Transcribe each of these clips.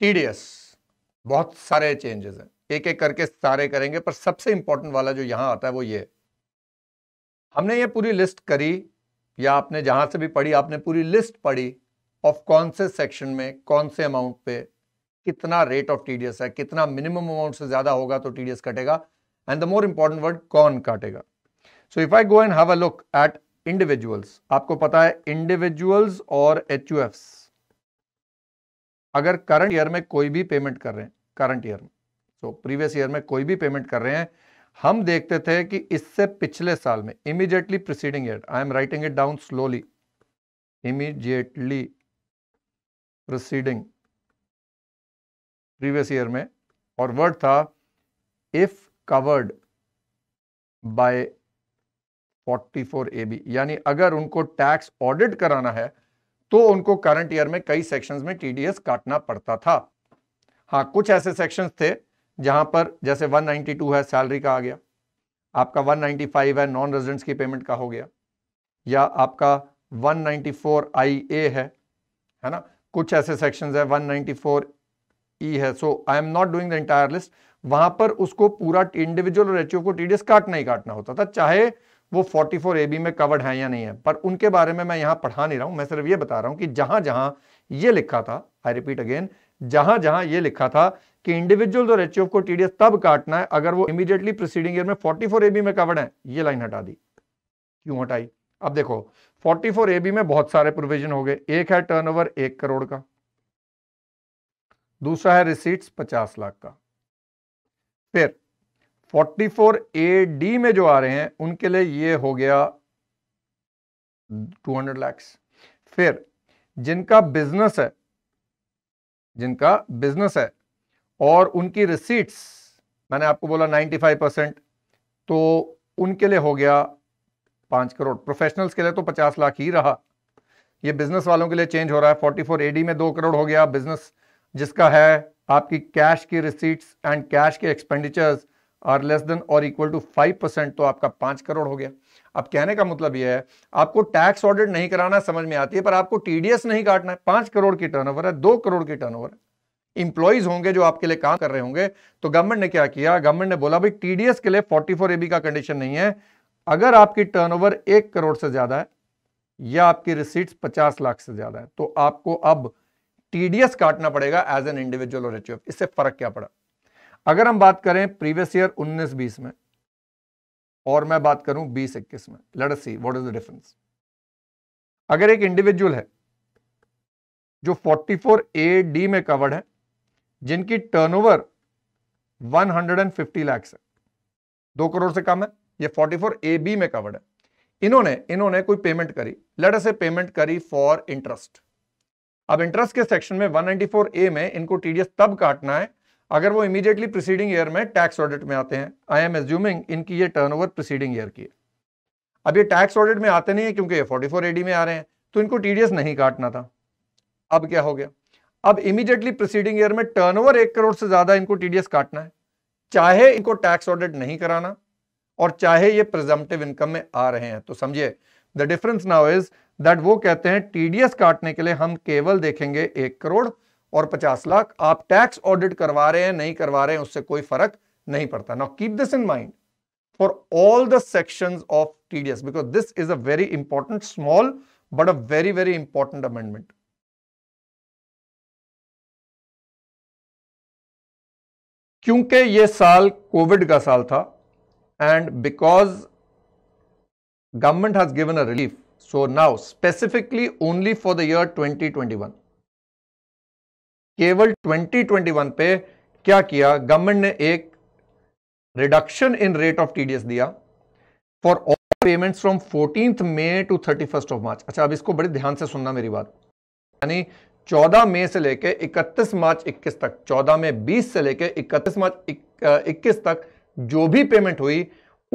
TDS बहुत सारे changes हैं एक एक करके सारे करेंगे पर सबसे इंपॉर्टेंट वाला जो यहां आता है वो ये हमने ये पूरी लिस्ट करी या आपने जहां से भी पढ़ी आपने पूरी लिस्ट पढ़ी ऑफ कौन से सेक्शन में कौन से अमाउंट पे कितना रेट ऑफ टीडीएस है कितना मिनिमम अमाउंट से ज़्यादा होगा तो टीडीएस कटेगा and the more important word कौन काटेगा so if I go and have a look at individuals आपको पता है इंडिविजुअल्स और एच अगर करंट ईयर में कोई भी पेमेंट कर रहे हैं करंट ईयर में सो प्रीवियस ईयर में कोई भी पेमेंट कर रहे हैं हम देखते थे कि इससे पिछले साल में immediately preceding year I am writing it down slowly immediately preceding previous year में और वर्ड था इफ कवर्ड बाय 44 एबी यानी अगर उनको टैक्स ऑडिट कराना है तो उनको करंट ईयर में कई सेक्शंस में टीडीएस काटना पड़ता था हाँ कुछ ऐसे सेक्शंस थे जहां पर जैसे 192 है सैलरी का आ गया आपका 195 है नॉन रेजिडेंट्स की पेमेंट का हो गया या आपका 194 आईए है है ना कुछ ऐसे सेक्शंस e है 194 ई है so I am not doing the entire list वहां पर उसको पूरा इंडिविजुअल रेचियो को टीडीएस काटना ही काटना होता था चाहे वो 44 एबी में कवर्ड है या नहीं है पर उनके बारे में मैं यहां पढ़ा नहीं रहा हूं मैं सिर्फ ये बता रहा हूं कि जहां जहां ये लिखा था आई रिपीट अगेन जहां जहां ये लिखा था कि इंडिविजुअल और एच को टीडीएस तब काटना है अगर वो इमीडिएटली प्रोसीडिंग ईयर में 44 एबी में कवर्ड है ये लाइन हटा दी क्यों हटाई अब देखो 44 एबी में बहुत सारे प्रोविजन हो गए एक है टर्न एक करोड़ का दूसरा है रिसीट्स पचास लाख का फिर 44 ए डी में जो आ रहे हैं उनके लिए ये हो गया 200 लैक्स फिर जिनका बिजनेस है जिनका बिजनेस है और उनकी रिसीट्स मैंने आपको बोला 95 परसेंट तो उनके लिए हो गया पांच करोड़ प्रोफेशनल्स के लिए तो पचास लाख ही रहा ये बिजनेस वालों के लिए चेंज हो रहा है 44 एडी में दो करोड़ हो गया बिजनेस जिसका है आपकी कैश की रिसीट्स एंड कैश के एक्सपेंडिचर्स आर लेस देन और इक्वल टू फाइव परसेंट तो आपका पांच करोड़ हो गया अब कहने का मतलब यह है आपको टैक्स ऑडिट नहीं कराना समझ में आती है पर आपको टीडीएस नहीं काटना है पांच करोड़ की टर्नओवर है दो करोड़ की टर्नओवर है इंप्लॉइज होंगे जो आपके लिए काम कर रहे होंगे तो गवर्नमेंट ने क्या किया गवर्नमेंट ने बोला भाई टीडीएस के लिए फोर्टी फोर एबी का कंडीशन नहीं है अगर आपकी टर्न एक करोड़ से ज्यादा है या आपकी रिसीट पचास लाख से ज्यादा है तो आपको अब टीडीएस काटना पड़ेगा एज एन इंडिविजुअल और एच इससे फर्क क्या पड़ा अगर हम बात करें प्रीवियस ईयर 19-20 में और मैं बात करूं 20-21 में let us see what is the difference अगर एक इंडिविजुअल है जो 44 ए डी में कवर्ड है जिनकी टर्नओवर 150 लैक्स है दो करोड़ से कम है ये 44 ए बी में कवर्ड है इन्होंने इन्होंने कोई पेमेंट करी अस से पेमेंट करी फॉर इंटरेस्ट अब इंटरेस्ट के सेक्शन में 194 ए में इनको टीडीएस तब काटना है अगर वो इमीडिएटली प्रीसीडिंग ईयर में टैक्स ऑडिट में आते हैं आई एम एज्यूमिंग इनकी ये ओवर प्रीसीडिंग ईयर की है अब ये टैक्स ऑडिट में आते नहीं है क्योंकि ये फोर्टी फोर में आ रहे हैं तो इनको टीडीएस नहीं काटना था अब क्या हो गया अब इमीडिएटली प्रिसीडिंग ईयर में टर्न एक करोड़ से ज्यादा इनको टीडीएस काटना है चाहे इनको टैक्स ऑडिट नहीं कराना और चाहे ये प्रिजम्पटिव इनकम में आ रहे हैं तो समझिए the difference now is that वो कहते हैं टीडीएस काटने के लिए हम केवल देखेंगे एक करोड़ और पचास लाख आप टैक्स ऑडिट करवा रहे हैं नहीं करवा रहे हैं उससे कोई फर्क नहीं पड़ता now keep this in mind for all the section of TDS because this is a very important small but a very very important amendment क्योंकि ये साल कोविड का साल था and because government has given a relief so now specifically only for the year 2021 केवल 2021 पे क्या किया गवर्नमेंट ने एक reduction in rate of TDS दिया for all payments from fourteen may to thirty first of March अच्छा अब इसको बड़े ध्यान से सुनना मेरी बात यानी 14 मई से लेके 31 मार्च 21 तक 14 मई 20 से लेके 31 मार्च 21 तक जो भी पेमेंट हुई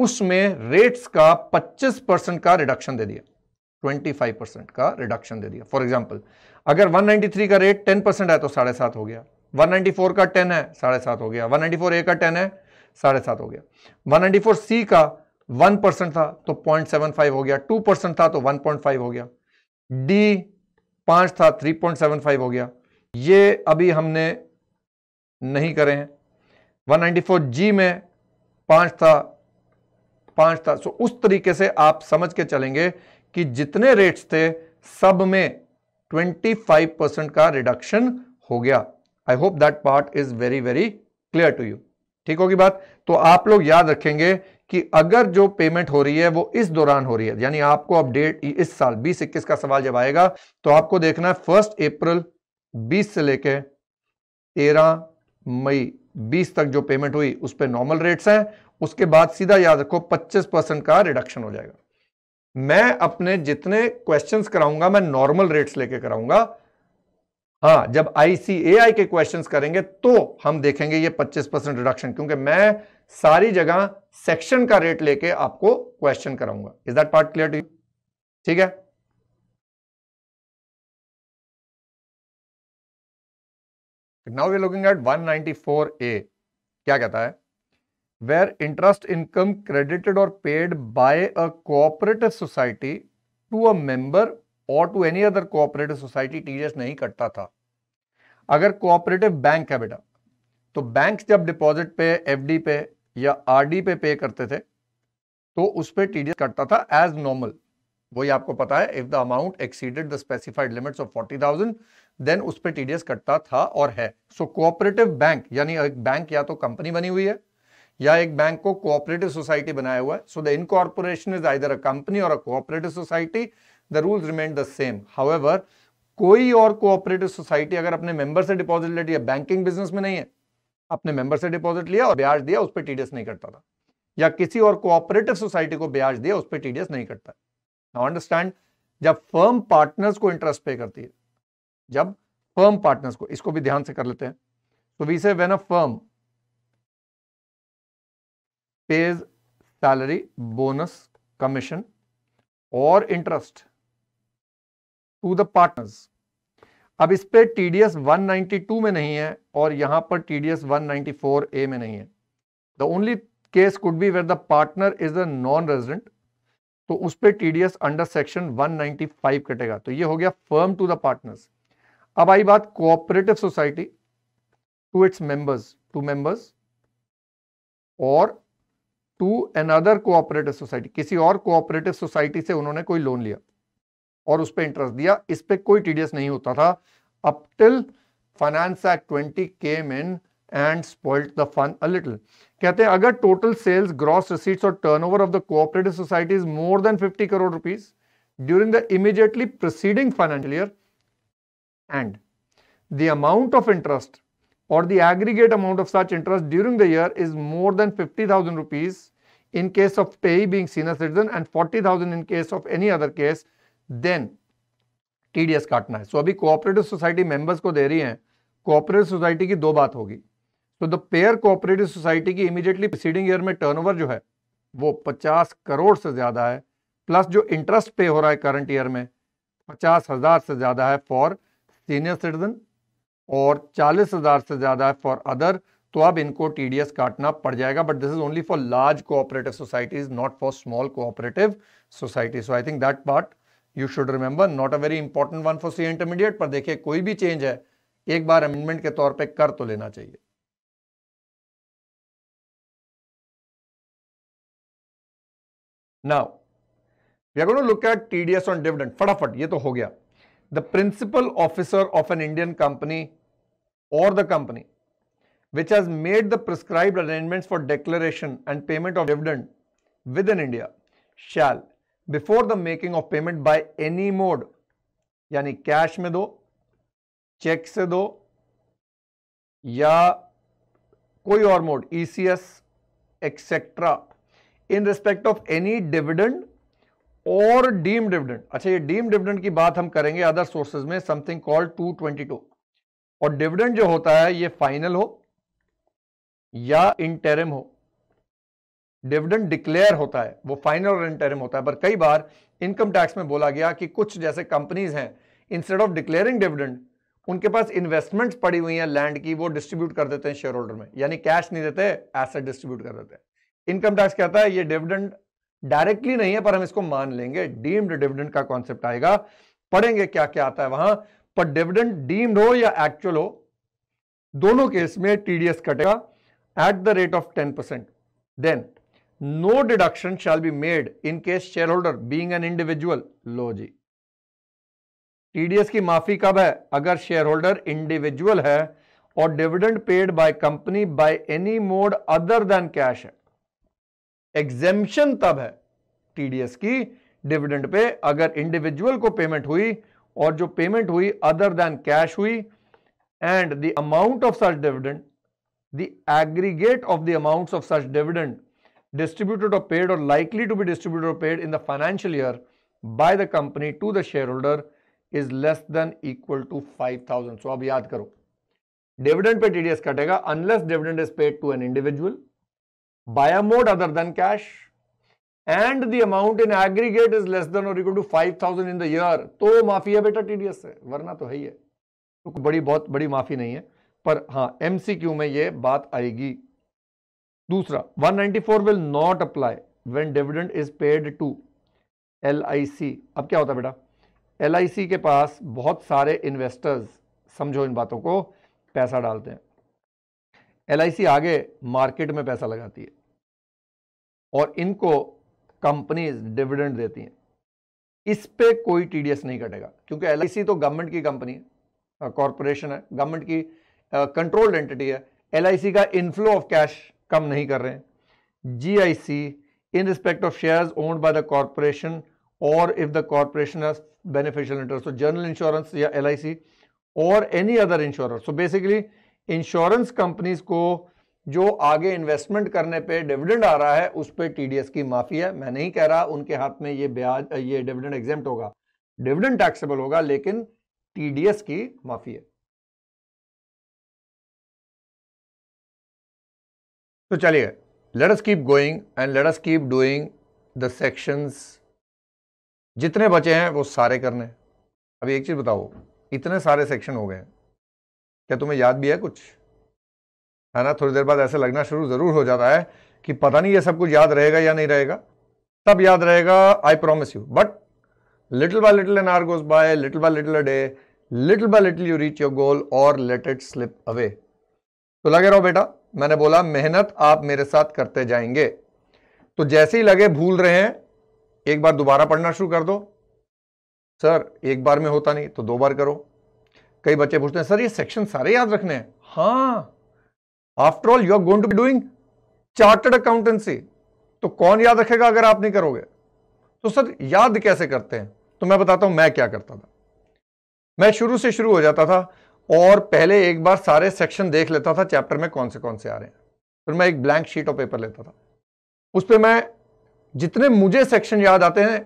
उसमें रेट्स का 25 परसेंट का रिडक्शन दे दिया 25 परसेंट का रिडक्शन दे दिया फॉर एग्जांपल अगर 193 का रेट 10 परसेंट है तो साढ़े सात हो गया 194 का 10 है साढ़े सात हो गया 194 ए का 10 है साढ़े सात हो गया 194 सी का 1 परसेंट था तो 0.75 हो गया 2 परसेंट था तो 1.5 हो गया डी पांच था 3.75 हो गया ये अभी हमने नहीं करे हैं 194 जी में पांच था पांच था सो उस तरीके से आप समझ के चलेंगे कि जितने रेट्स थे सब में 25 परसेंट का रिडक्शन हो गया I hope that part is very very clear to you ठीक होगी बात तो आप लोग याद रखेंगे कि अगर जो पेमेंट हो रही है वो इस दौरान हो रही है यानी आपको अपडेट इस साल बीस इक्कीस का सवाल जब आएगा तो आपको देखना है फर्स्ट अप्रैल बीस से लेके तेरह मई बीस तक जो पेमेंट हुई उस पर नॉर्मल रेट्स हैं उसके बाद सीधा याद रखो पच्चीस परसेंट का रिडक्शन हो जाएगा मैं अपने जितने क्वेश्चंस कराऊंगा मैं नॉर्मल रेट्स लेके कराऊंगा हाँ जब आईसीएआई के क्वेश्चंस करेंगे तो हम देखेंगे ये 25 परसेंट रिडक्शन क्योंकि मैं सारी जगह सेक्शन का रेट लेके आपको क्वेश्चन कराऊंगा is that part clear to ठीक है now we looking at 194 A क्या कहता है where interest income credited or paid by a cooperative society to a member और to any other cooperative society TDS नहीं कटता था अगर कोऑपरेटिव बैंक है बेटा तो बैंक जब डिपॉजिट पे एफडी पे या आरडी पे पे करते थे तो उस पर टीडीएस कटता था एज नॉर्मल वही आपको पता है if the amount exceeded the specified limits of forty thousand then उस पर टीडीएस कटता था और है सो कोऑपरेटिव बैंक यानी एक बैंक या तो कंपनी बनी हुई है या एक बैंक को कोऑपरेटिव सोसाइटी बनाया हुआ है so the incorporation is either a company और a cooperative society the rules remain the same however कोई और कोऑपरेटिव सोसाइटी अगर अपने मेंबर से डिपॉजिट ले लिया बैंकिंग बिजनेस में नहीं है अपने मेंबर से डिपॉजिट लिया और ब्याज दिया उस पर टीडीएस नहीं करता था या किसी और कोऑपरेटिव सोसाइटी को ब्याज दिया उस पर टीडीएस नहीं करता नाउ अंडरस्टैंड जब फर्म पार्टनर्स को इंटरेस्ट पे करती है जब फर्म पार्टनर्स को इसको भी ध्यान से कर लेते हैं तो we say when a firm pays salary bonus commission और इंटरेस्ट टू द पार्टनर्स अब इस वन टीडीएस 192 में नहीं है और यहां पर टीडीएस 194 ए में नहीं है the only case could be where the partner is a non resident तो उस पर टीडीएस अंडर सेक्शन 195 कटेगा तो ये हो गया फर्म टू द पार्टनर्स अब आई बात cooperative society to its members to members और टू अनदर कोऑपरेटिव सोसाइटी किसी और कोऑपरेटिव सोसाइटी से उन्होंने कोई लोन लिया और उस पर इंटरेस्ट दिया इस पर कोई टीडीएस नहीं होता था up till finance act twenty came in and spoiled the fun a little कहते हैं अगर टोटल सेल्स ग्रॉस रिसीट और turnover of the cooperative society is more than fifty crore rupees during the immediately preceding financial year and the amount of interest or the aggregate amount of such interest during the year is more than 50,000 rupees in case of pay being senior citizen and 40,000 in case of any other case, then TDS काटना है so so, अभी cooperative society members को दे रही हैं cooperative society की दो बात होगी तो द पेयर कोऑपरेटिव सोसाइटी की इमीडिएटली प्रीसीडिंग ईयर में टर्नओवर जो है वो 50 करोड़ से ज़्यादा है प्लस जो इंटरेस्ट पे हो रहा है करंट ईयर में पचास हज़ार से ज़्यादा है फॉर सीनियर सिटीजन और चालीस हज़ार से ज़्यादा है फॉर अदर तो अब इनको टीडीएस काटना पड़ जाएगा but this is only for large cooperative societies not for small cooperative society so I think that part you should remember not a very important one for C intermediate पर देखिए कोई भी चेंज है एक बार amendment के तौर पर कर तो लेना चाहिए now we are going to look at TDS on dividend फटाफट ये तो हो गया the principal officer of an Indian company or the company which has made the prescribed arrangements for declaration and payment of dividend within India shall before the making of payment by any mode यानी cash में दो cheque से दो या कोई और mode ECS etcetera in respect of any dividend और deem dividend अच्छा ये डीम डिविडेंड की बात हम करेंगे अदर सोर्सेज में समथिंग कॉल्ड 222 और डिविडेंड जो होता है ये फाइनल हो या इंटेरिम हो डिविडेंड डिक्लेयर होता है वो फाइनल और इंटेरिम होता है पर कई बार इनकम टैक्स में बोला गया कि कुछ जैसे कंपनीज हैं इंस्टेड ऑफ डिक्लेयरिंग डिविडेंड उनके पास इन्वेस्टमेंट्स पड़ी हुई हैं लैंड की वो डिस्ट्रीब्यूट कर देते हैं शेयर होल्डर में यानी कैश नहीं देते एसेट डिस्ट्रीब्यूट कर देते हैं इनकम टैक्स कहता है ये डिविडेंड डायरेक्टली नहीं है पर हम इसको मान लेंगे डीम्ड डिविडेंड का कॉन्सेप्ट आएगा पढ़ेंगे क्या क्या आता है वहां पर डिविडेंड डीम्ड हो या एक्चुअल हो दोनों केस में टीडीएस कटेगा at the rate of ten percent then no deduction shall be made in case share holder being an individual लो जी टीडीएस की माफी कब है अगर शेयर होल्डर इंडिविजुअल है और dividend paid by company by any mode other than cash है एग्जेम्पन तब है टीडीएस की डिविडेंड पे अगर इंडिविजुअल को पेमेंट हुई और जो पेमेंट हुई अदर देन कैश हुई and the amount of such dividend the aggregate of the amount of such dividend distributed or paid or likely to be distribute or paid in the financial year by the company to the share holder is less than equal to five thousand so अब याद करो dividend पे TDS कटेगा unless dividend is paid to an individual by a other than cash and and the amount in aggregate is less than or equal to 5000 in the year तो माफी है बेटा TDS से वरना तो है ही है तो बड़ी बहुत बड़ी माफी नहीं है पर हाँ एमसीक्यू में ये बात आएगी दूसरा 194 will not apply when dividend is paid to L अब क्या होता है बेटा एल के पास बहुत सारे इन्वेस्टर्स समझो इन बातों को पैसा डालते हैं एल आगे मार्केट में पैसा लगाती है और इनको कंपनीज डिविडेंड देती हैं इस पे कोई टी नहीं कटेगा क्योंकि एल तो गवर्नमेंट की कंपनी है कॉरपोरेशन है गवर्नमेंट की कंट्रोल्ड एंटिटी है एल का इनफ्लो ऑफ कैश कम नहीं कर रहे हैं C in respect of shares owned by the corporation or if the corporation has beneficial interest तो इंश्योरेंस या L or any other insurance so basically insurance companies को जो आगे इन्वेस्टमेंट करने पे डिविडेंड आ रहा है उस पर टीडीएस की माफी है मैं नहीं कह रहा उनके हाथ में ये ब्याज ये डिविडेंड एग्जाम होगा डिविडेंड टैक्सेबल होगा लेकिन टीडीएस की माफी है तो चलिए let us keep going and let us keep doing the sections जितने बचे हैं वो सारे करने अभी एक चीज बताओ इतने सारे सेक्शन हो गए हैं क्या तुम्हें याद भी है कुछ है ना थोड़ी देर बाद ऐसा लगना शुरू ज़रूर हो जाता है कि पता नहीं ये सब कुछ याद रहेगा या नहीं रहेगा तब याद रहेगा I promise you but little by little an are goes by little by little a day little by little you reach your goal और लेट इट स्लिप अवे तो लगे रहो बेटा मैंने बोला मेहनत आप मेरे साथ करते जाएंगे तो जैसे ही लगे भूल रहे हैं एक बार दोबारा पढ़ना शुरू कर दो सर एक बार में होता नहीं तो दो बार करो कई बच्चे पूछते हैं सर ये सेक्शन सारे याद रखने हैं हाँ after all you are going to be doing chartered accountancy तो कौन याद रखेगा अगर आप नहीं करोगे तो सर याद कैसे करते हैं तो मैं बताता हूं मैं क्या करता था मैं शुरू से शुरू हो जाता था और पहले एक बार सारे सेक्शन देख लेता था चैप्टर में कौन से कौन से आ रहे हैं फिर मैं एक ब्लैंक शीट ऑफ पेपर लेता था उस पर मैं जितने मुझे सेक्शन याद आते हैं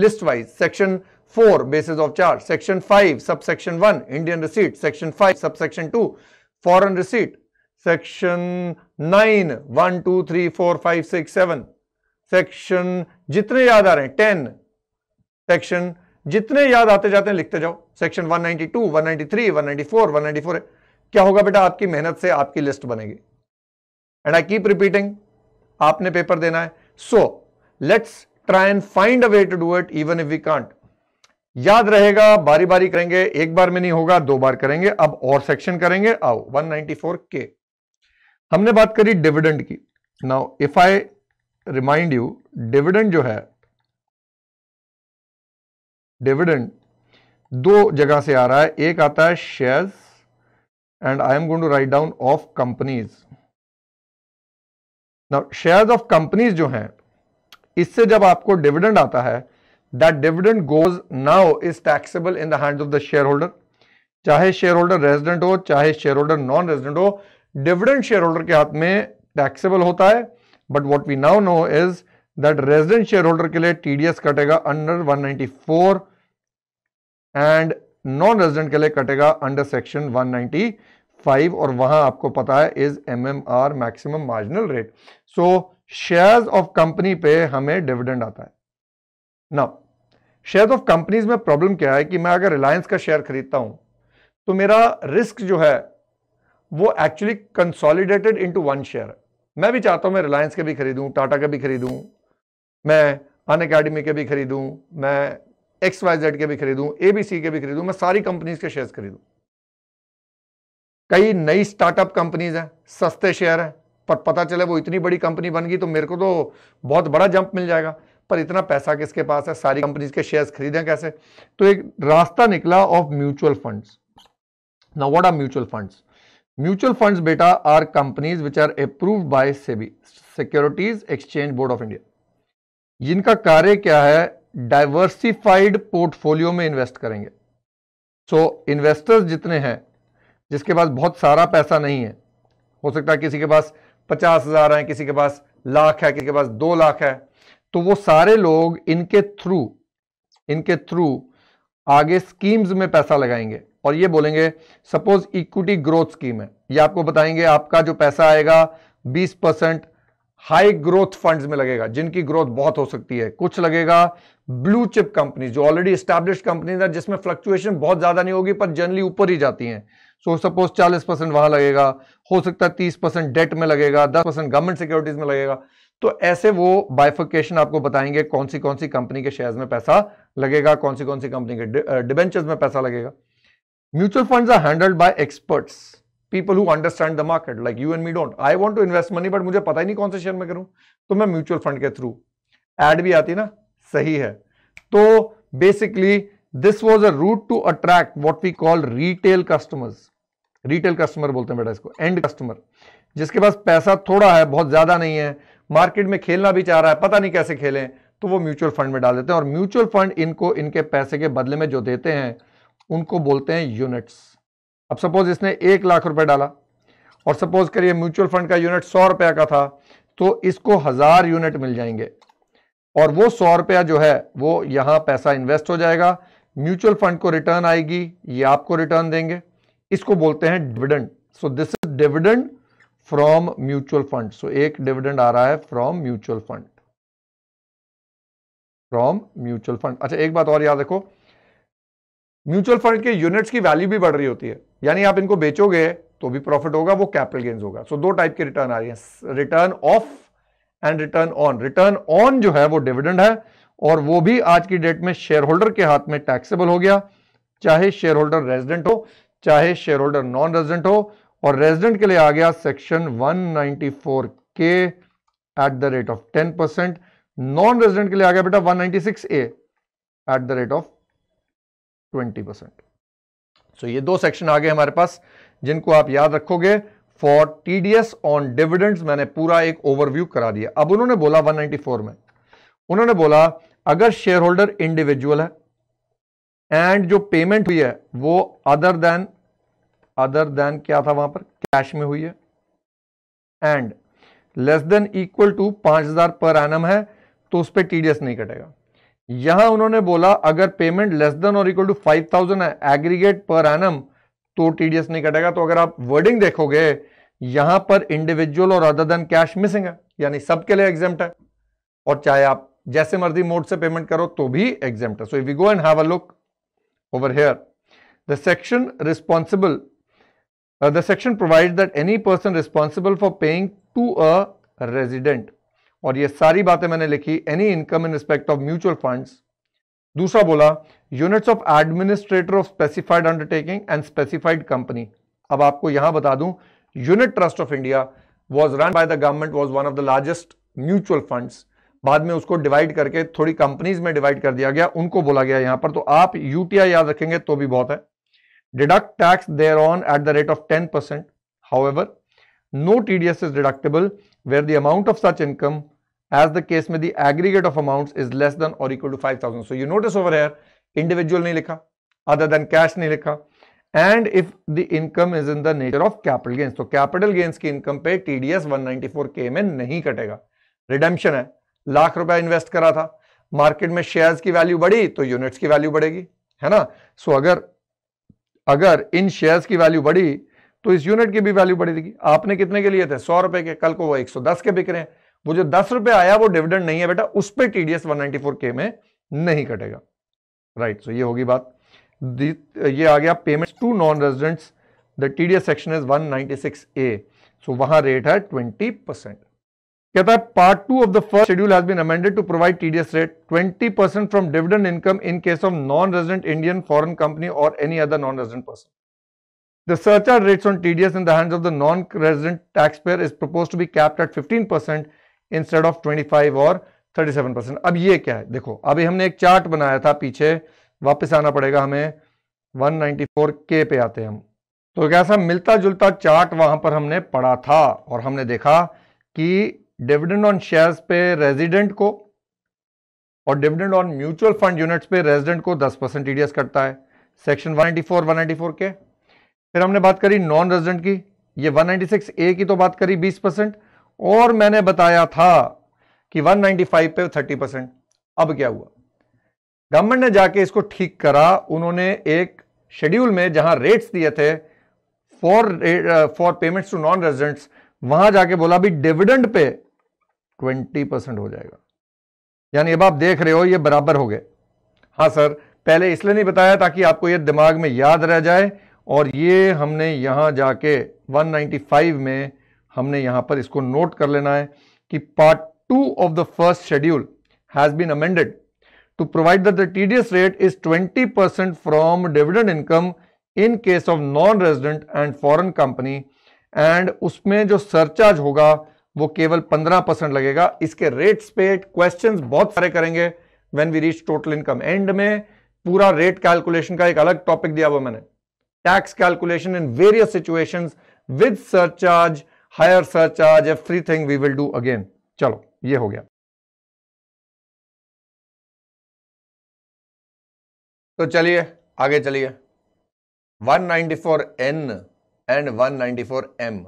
list wise section four basis of charge section five sub section one Indian receipt section five sub section two foreign receipt section nine one two three four five six seven section जितने याद आ रहे हैं ten section जितने याद आते जाते हैं लिखते जाओ सेक्शन 192, 193, 194, 194 क्या होगा बेटा आपकी मेहनत से आपकी लिस्ट बनेगी एंड आई कीप रिपीटिंग आपने पेपर देना है so let's try and find a way to do it even if we can't याद रहेगा बारी बारी करेंगे एक बार में नहीं होगा दो बार करेंगे अब और सेक्शन करेंगे आओ 194 के हमने बात करी डिविडेंड की now if I remind you dividend जो है डिविडेंड दो जगह से आ रहा है एक आता है shares and I am going to write down of companies now shares of companies जो हैं इससे जब आपको डिविडेंड आता है that goes now is taxable in in the hands of the shareholder चाहे शेयर होल्डर रेजिडेंट हो चाहे शेयर होल्डर नॉन रेजिडेंट हो डिविडेंड शेयर होल्डर के हाथ में टैक्सेबल होता है but what we now know is that resident share holder के लिए टी डी एस कटेगा under one four and non resident के लिए कटेगा अंडर सेक्शन वन फाइव और वहां आपको पता है is M M R maximum marginal rate so share of company पे हमें डिविडेंड आता है ना शेयर ऑफ कंपनीज में प्रॉब्लम क्या है कि मैं अगर रिलायंस का शेयर खरीदता हूं तो मेरा रिस्क जो है वो actually consolidated into one share मैं भी चाहता हूं मैं रिलायंस के भी खरीदूं टाटा के भी खरीदूं मैं अन अकेडमी के भी खरीदूं मैं एक्स वाई जेड के भी खरीदूं एबीसी के भी खरीदूं मैं सारी कंपनीज के शेयर खरीदूं कई नई स्टार्टअप कंपनीज हैं सस्ते शेयर हैं पर पता चले वो इतनी बड़ी कंपनी बन गई तो मेरे को तो बहुत बड़ा जंप मिल जाएगा पर इतना पैसा किसके पास है सारी कंपनीज के शेयर्स खरीदें कैसे तो एक रास्ता निकला of mutual funds now what are mutual funds mutual funds बेटा are companies which are approve by SEBI securities exchange board of India जिनका कार्य क्या है डाइवर्सिफाइड पोर्टफोलियो में इन्वेस्ट करेंगे सो so, इन्वेस्टर्स जितने हैं जिसके पास बहुत सारा पैसा नहीं है हो सकता है किसी के पास पचास हज़ार है किसी के पास लाख है किसी के पास दो लाख है तो वो सारे लोग इनके थ्रू इनके थ्रू आगे स्कीम्स में पैसा लगाएंगे और ये बोलेंगे सपोज इक्विटी ग्रोथ स्कीम है ये आपको बताएंगे आपका जो पैसा आएगा 20 परसेंट हाई ग्रोथ फंड्स में लगेगा जिनकी ग्रोथ बहुत हो सकती है कुछ लगेगा ब्लू चिप कंपनी जो ऑलरेडी स्टैब्लिश कंपनीज है जिसमें फ्लक्चुएशन बहुत ज्यादा नहीं होगी पर जनरली ऊपर ही जाती हैं सो सपोज 40 परसेंट वहां लगेगा हो सकता है 30 परसेंट डेट में लगेगा 10 परसेंट गवर्नमेंट सिक्योरिटीज में लगेगा तो ऐसे वो बाइफिकेशन आपको बताएंगे कौन सी कौन सी कंपनी के शेयर्स में पैसा लगेगा कौन सी कौन सी कंपनी के डिबेंचर्स में पैसा लगेगा mutual funds are handled by experts people who understand the market like you and me don't I want to invest money but मुझे पता ही नहीं कौन से शेयर में करूं तो मैं म्यूचुअल फंड के थ्रू एड भी आती ना सही है तो basically this was a route to attract what we call retail customers retail customer बोलते हैं बेटा इसको एंड कस्टमर जिसके पास पैसा थोड़ा है बहुत ज्यादा नहीं है मार्केट में खेलना भी चाह रहा है पता नहीं कैसे खेलें तो वो म्यूचुअल फंड में डाल देते हैं और म्यूचुअल फंड इनको इनके पैसे के बदले में जो देते हैं उनको बोलते हैं यूनिट्स अब सपोज इसने एक लाख रुपए डाला और सपोज करिए म्यूचुअल फंड का यूनिट सौ रुपया का था तो इसको हजार यूनिट मिल जाएंगे और वो सौ रुपया जो है वो यहां पैसा इन्वेस्ट हो जाएगा म्यूचुअल फंड को रिटर्न आएगी ये आपको रिटर्न देंगे इसको बोलते हैं dividend so this is dividend from mutual fund so एक डिविडेंड आ रहा है from mutual fund from mutual fund अच्छा एक बात और याद रखो म्यूचुअल फंड के यूनिट्स की वैल्यू भी बढ़ रही होती है यानी आप इनको बेचोगे तो भी प्रॉफिट होगा वो कैपिटल गेन्स होगा सो so, दो टाइप की रिटर्न आ रही है return of and return on return on जो है वो डिविडेंड है और वो भी आज की डेट में शेयर होल्डर के हाथ में टैक्सेबल हो गया चाहे शेयर होल्डर रेजिडेंट हो चाहे शेयर होल्डर नॉन रेजिडेंट हो और रेजिडेंट के लिए आ गया सेक्शन 194 के at the rate of 10 percent non resident के लिए आ गया बेटा 196 A at the rate of 20 percent so ये दो सेक्शन आ गए हमारे पास जिनको आप याद रखोगे फॉर टीडीएस ऑन डिविडेंड्स मैंने पूरा एक ओवरव्यू करा दिया अब उन्होंने बोला 194 में उन्होंने बोला अगर शेयर होल्डर इंडिविजुअल है एंड जो पेमेंट हुई है वो अदर देन अदर देन क्या था वहां पर कैश में हुई है and less than equal to पांच हजार पर एनम है तो उस पर टीडीएस नहीं कटेगा यहां उन्होंने बोला अगर पेमेंट लेस देन और इक्वल टू फाइव थाउजेंड है एग्रीगेट पर एनम तो टीडीएस नहीं कटेगा तो अगर आप वर्डिंग देखोगे यहां पर इंडिविजुअल और अदर देन कैश मिसिंग है यानी सबके लिए एग्जेप्ट है और चाहे आप जैसे मर्जी मोड से पेमेंट करो तो भी एग्जेप्ट है so if you go and have a look over here the section responsible Uh, the section provides that any person responsible for paying to a resident और ये सारी बातें मैंने लिखी any income in respect of mutual fund दूसरा बोला units of administrator of specified undertaking and specified company अब आपको यहां बता दूं unit trust of India was run by the government was one of the largest mutual fund बाद में उसको डिवाइड करके थोड़ी कंपनीज में डिवाइड कर दिया गया उनको बोला गया यहां पर तो आप यूटीआई याद रखेंगे तो भी बहुत है deduct tax thereon at the rate of 10%. However, no TDS is deductible where the amount of such income as the case may the aggregate of amounts is less than or equal to 5000. So you notice over here individual nahi likha other than cash nahi likha and if the income is in the nature of capital gains. So capital gains ki income pe TDS 194K में nahi katega redemption hai lakh rupaye invest kara tha market mein shares ki value badhi to units ki value badhegi hai na so, agar अगर इन shares की value बढ़ी तो इस unit की भी value बढ़ी थी आपने कितने के लिए थे सौ रुपए के कल को वो एक सौ दस के बिक रहे हैं वो जो दस रुपए आया वो डिविडेंड नहीं है बेटा उस पर टीडीएस वन नाइनटी फोर के में नहीं कटेगा राइट सो ये होगी बात ये आ गया payment to non residents the TDS section is one ninety six A so वहां रेट है ट्वेंटी परसेंट कहता है part two of the first schedule has been amended to provide TDS rate 20 percent from dividend income in case of non resident Indian foreign company or any other non resident person the search The surcharge rates on TDS the the hands of the non-resident taxpayer is proposed to be capped at 15% instead of 25 और 37%. अब ये क्या है देखो अभी हमने एक chart बनाया था पीछे वापस आना पड़ेगा हमें 194 के पे आते हैं हम तो कैसा मिलता जुलता चार्ट वहां पर हमने पढ़ा था और हमने देखा कि डिविडेंड ऑन शेयर्स पे रेजिडेंट को और dividend on mutual fund units पे रेजिडेंट को 10 परसेंट टीडीएस कटता है सेक्शन 194 194 के फिर हमने बात करी नॉन रेजिडेंट की ये 196 ए की तो बात करी 20 परसेंट और मैंने बताया था कि 195 पे 30 परसेंट अब क्या हुआ गवर्नमेंट ने जाके इसको ठीक करा उन्होंने एक शेड्यूल में जहां रेट्स दिए थे for for payments to non residents वहां जाके बोला भी डिविडेंड पे ट्वेंटी परसेंट हो जाएगा यानी अब आप देख रहे हो ये बराबर हो गए हाँ सर पहले इसलिए नहीं बताया ताकि आपको ये दिमाग में याद रह जाए और ये हमने यहाँ जाके 195 में हमने यहाँ पर इसको नोट कर लेना है कि part two of the first schedule has been amended to provide the T rate is twenty 20% from dividend income in case of non-resident and foreign company उसमें जो सरचार्ज होगा वो केवल 15 परसेंट लगेगा इसके रेट्स पे क्वेश्चंस बहुत सारे करेंगे when we reach total income end में पूरा रेट कैलकुलेशन का एक अलग टॉपिक दिया हुआ मैंने tax calculation in various situation with surcharge higher surcharge everything we will do again चलो ये हो गया तो चलिए आगे चलिए 194 एन एंड 194 एम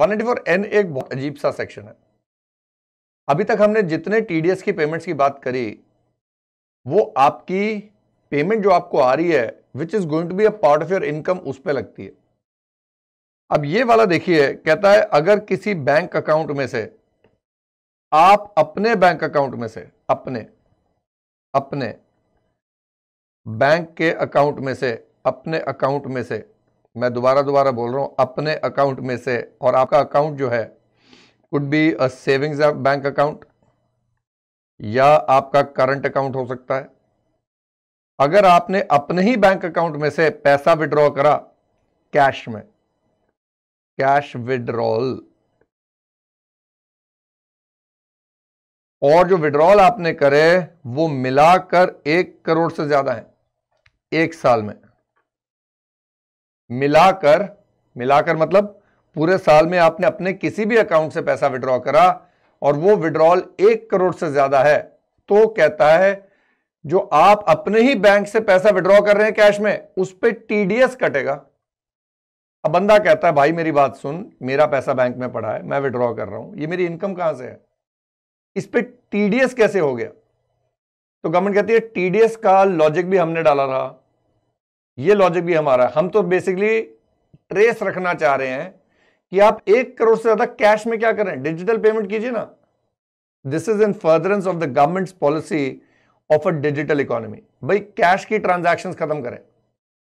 194 एन एक बहुत अजीब सा सेक्शन है अभी तक हमने जितने टीडीएस की पेमेंट्स की बात करी वो आपकी पेमेंट जो आपको आ रही है which is going to be a part of your income उस पर लगती है अब ये वाला देखिए कहता है अगर किसी बैंक अकाउंट में से आप अपने बैंक अकाउंट में से अपने अपने बैंक के अकाउंट में से अपने अकाउंट में से मैं दोबारा दोबारा बोल रहा हूँ अपने अकाउंट में से और आपका अकाउंट जो है could be a savings bank account या आपका करंट अकाउंट हो सकता है अगर आपने अपने ही बैंक अकाउंट में से पैसा विड्रॉ करा कैश में कैश विड्रॉल और जो विड्रॉल आपने करे वो मिलाकर एक करोड़ से ज्यादा है एक साल में मिलाकर मिलाकर मतलब पूरे साल में आपने अपने किसी भी अकाउंट से पैसा विड्रॉ करा और वो विड्रॉल एक करोड़ से ज्यादा है तो कहता है जो आप अपने ही बैंक से पैसा विड्रॉ कर रहे हैं कैश में उस पर टीडीएस कटेगा अब बंदा कहता है भाई मेरी बात सुन मेरा पैसा बैंक में पड़ा है मैं विड्रॉ कर रहा हूं ये मेरी इनकम कहां से है इस पर टीडीएस कैसे हो गया तो गवर्नमेंट कहती है टीडीएस का लॉजिक भी हमने डाला रहा ये लॉजिक भी हमारा हम तो बेसिकली ट्रेस रखना चाह रहे हैं कि आप एक करोड़ से ज्यादा कैश में क्या करें डिजिटल पेमेंट कीजिए ना this is in furtherance of the government policy of a digital economy भाई कैश की ट्रांजेक्शन खत्म करें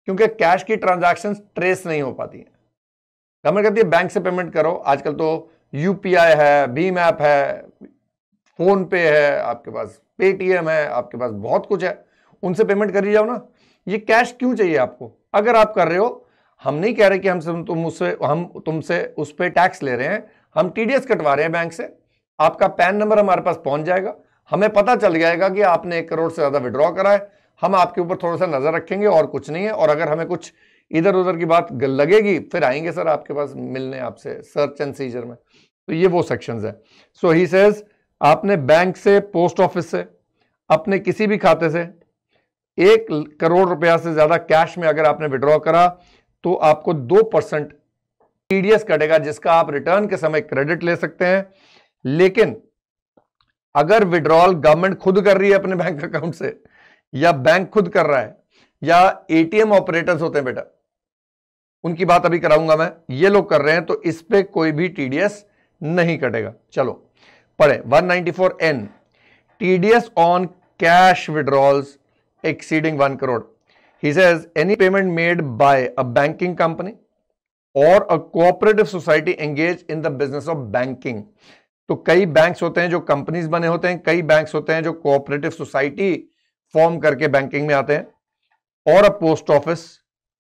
क्योंकि कैश की ट्रांजेक्शन ट्रेस नहीं हो पाती है गवर्नमेंट कहती है बैंक से पेमेंट करो आजकल तो यूपीआई है भीम ऐप है फोन पे है आपके पास पेटीएम है आपके पास बहुत कुछ है उनसे पेमेंट करी जाओ ना ये कैश क्यों चाहिए आपको अगर आप कर रहे हो हम नहीं कह रहे कि हम तुम उससे हम तुमसे उस पर टैक्स ले रहे हैं हम टी कटवा रहे हैं बैंक से आपका पैन नंबर हमारे पास पहुंच जाएगा हमें पता चल जाएगा कि आपने एक करोड़ से ज़्यादा विड्रॉ करा है हम आपके ऊपर थोड़ा सा नज़र रखेंगे और कुछ नहीं है और अगर हमें कुछ इधर उधर की बात लगेगी फिर आएंगे सर आपके पास मिलने आपसे सर्च एंड सीजर में तो ये वो सेक्शंस है सो ही सेज आपने बैंक से पोस्ट ऑफिस से अपने किसी भी खाते से एक करोड़ रुपया से ज्यादा कैश में अगर आपने विड्रॉ करा तो आपको दो परसेंट टीडीएस कटेगा जिसका आप रिटर्न के समय क्रेडिट ले सकते हैं लेकिन अगर विड्रॉल गवर्नमेंट खुद कर रही है अपने बैंक अकाउंट से या बैंक खुद कर रहा है या एटीएम ऑपरेटर्स होते हैं बेटा उनकी बात अभी कराऊंगा मैं ये लोग कर रहे हैं तो इस पर कोई भी टीडीएस नहीं कटेगा चलो पढ़े 194 N TDS on cash withdrawals exceeding 1 crore. He says any payment made by a banking company or a cooperative society engage in the business of banking तो कई बैंक्स होते हैं जो कंपनीज बने होते हैं कई बैंक्स होते हैं जो कोऑपरेटिव सोसाइटी फॉर्म करके बैंकिंग में आते हैं or a post office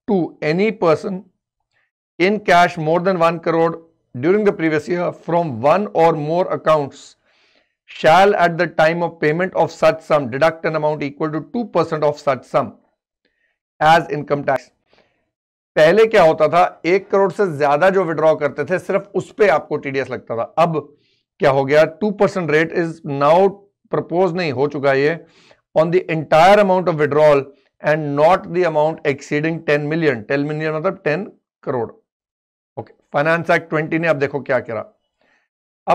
to any person in cash more than one crore during the previous year from one or more accounts shall at the time of payment of such sum deduct an amount equal to 2% of such sum as income tax पहले क्या होता था एक करोड़ से ज्यादा जो withdraw करते थे सिर्फ उस पर आपको टीडीएस लगता था अब क्या हो गया two percent rate is now propose नहीं हो चुका ये on the entire amount of withdrawal and not the amount exceeding ten million ten million मतलब ten crore okay finance act twenty ने अब देखो क्या करा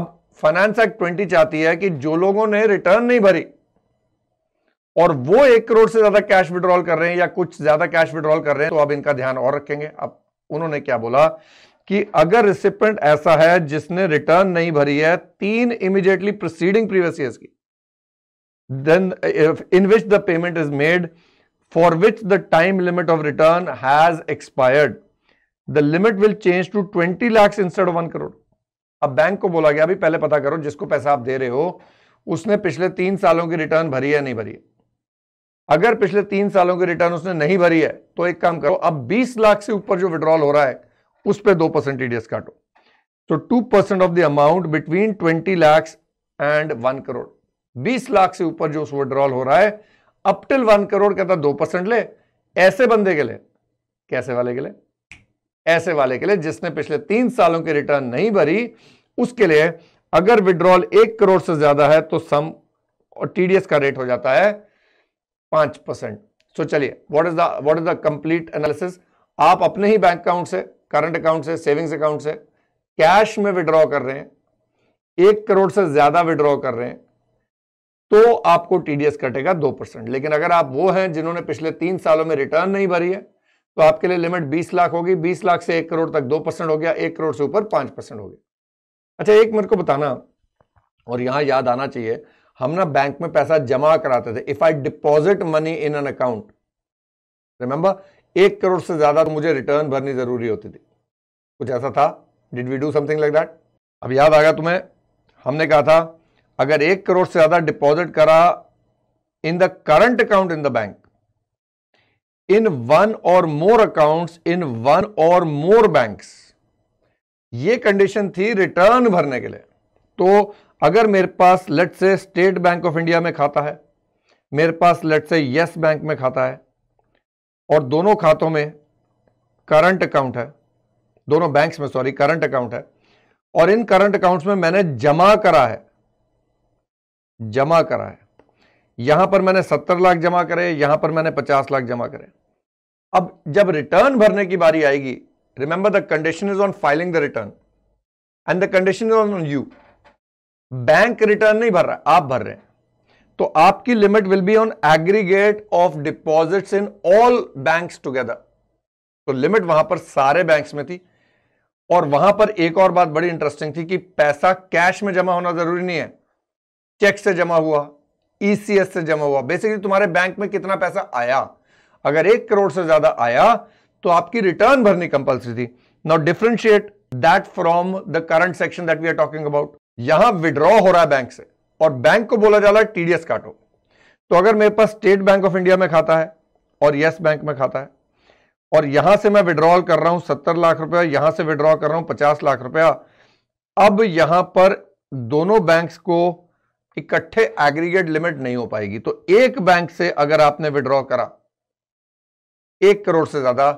अब फाइनेंस एक्ट ट्वेंटी चाहती है कि जो लोगों ने रिटर्न नहीं भरी और वो एक करोड़ से ज्यादा कैश विड्रॉल कर रहे हैं या कुछ ज्यादा कैश विड्रॉल कर रहे हैं तो अब इनका ध्यान और रखेंगे अब उन्होंने क्या बोला कि अगर रिसिपेंट ऐसा है जिसने रिटर्न नहीं भरी है तीन इमीडिएटली प्रोसीडिंग प्रीवियस ईयर की then in which the payment is made for which the time limit of return has expired the limit will change to twenty lakhs instead of one crore अब bank को बोला गया अभी पहले पता करो जिसको पैसा आप दे रहे हो उसने पिछले तीन सालों की रिटर्न भरी है नहीं भरी है अगर पिछले तीन सालों की रिटर्न उसने नहीं भरी है तो एक काम करो अब 20 लाख से ऊपर जो विड्रॉल हो रहा है उस पर दो परसेंट टीडीएस काटो तो two percent of the amount between twenty lakh and one crore बीस लाख से ऊपर जो विड्रॉल हो रहा है अपटिल वन करोड़ कहता दो परसेंट ले ऐसे बंदे के लिए कैसे वाले के लिए ऐसे वाले के लिए जिसने पिछले तीन सालों की रिटर्न नहीं भरी उसके लिए अगर विड्रॉल एक करोड़ से ज्यादा है तो सम और टीडीएस का रेट हो जाता है पांच परसेंट सो चलिए what is the what is the complete analysis आप अपने ही बैंक अकाउंट से करंट अकाउंट से सेविंग्स अकाउंट से कैश में विड्रॉ कर रहे हैं एक करोड़ से ज्यादा विड्रॉ कर रहे हैं तो आपको टीडीएस कटेगा दो परसेंट लेकिन अगर आप वो हैं जिन्होंने पिछले तीन सालों में रिटर्न नहीं भरी है तो आपके लिए लिमिट 20 लाख होगी 20 लाख से एक करोड़ तक दो परसेंट हो गया एक करोड़ से ऊपर पांच परसेंट हो गया अच्छा एक मेरे को बताना और यहां याद आना चाहिए हम ना बैंक में पैसा जमा कराते थे if I deposit money in an account remember एक करोड़ से ज्यादा तो मुझे रिटर्न भरनी जरूरी होती थी कुछ ऐसा था did we do something like that अब याद आ गया तुम्हें हमने कहा था अगर एक करोड़ से ज्यादा डिपॉजिट करा in the current account in the bank in one or more accounts in one or more banks ये कंडीशन थी रिटर्न भरने के लिए तो अगर मेरे पास let say State Bank of India में खाता है मेरे पास लेट से यस बैंक में खाता है और दोनों खातों में करंट अकाउंट है दोनों बैंक्स में सॉरी करंट अकाउंट है और इन करंट अकाउंट्स में मैंने जमा करा है जमा करा है यहां पर मैंने सत्तर लाख जमा करे यहां पर मैंने पचास लाख जमा करे अब जब रिटर्न भरने की बारी आएगी remember the condition is on filing the return and the condition is on you bank return नहीं भर रहा आप भर रहे हैं तो आपकी limit will be on aggregate of deposits in all banks together तो लिमिट वहां पर सारे बैंक्स में थी और वहां पर एक और बात बड़ी इंटरेस्टिंग थी कि पैसा कैश में जमा होना जरूरी नहीं है चेक से जमा हुआ ईसीएस e से जमा हुआ बेसिकली तुम्हारे बैंक में कितना पैसा आया अगर एक करोड़ से ज्यादा आया तो आपकी रिटर्न भरनी कंपलसरी थी not differentiate that from the current section that we are talking about यहां विड्रॉ हो रहा है बैंक से और बैंक को बोला जा रहा है टीडीएस काटो तो अगर मेरे पास स्टेट बैंक ऑफ इंडिया में खाता है और यस बैंक में खाता है और यहां से मैं विड्रॉल कर रहा हूं सत्तर लाख रुपया यहां से विड्रॉ कर रहा हूं पचास लाख रुपया अब यहां पर दोनों बैंक्स को इकट्ठे एग्रीगेट लिमिट नहीं हो पाएगी तो एक बैंक से अगर आपने विड्रॉ करा एक करोड़ से ज्यादा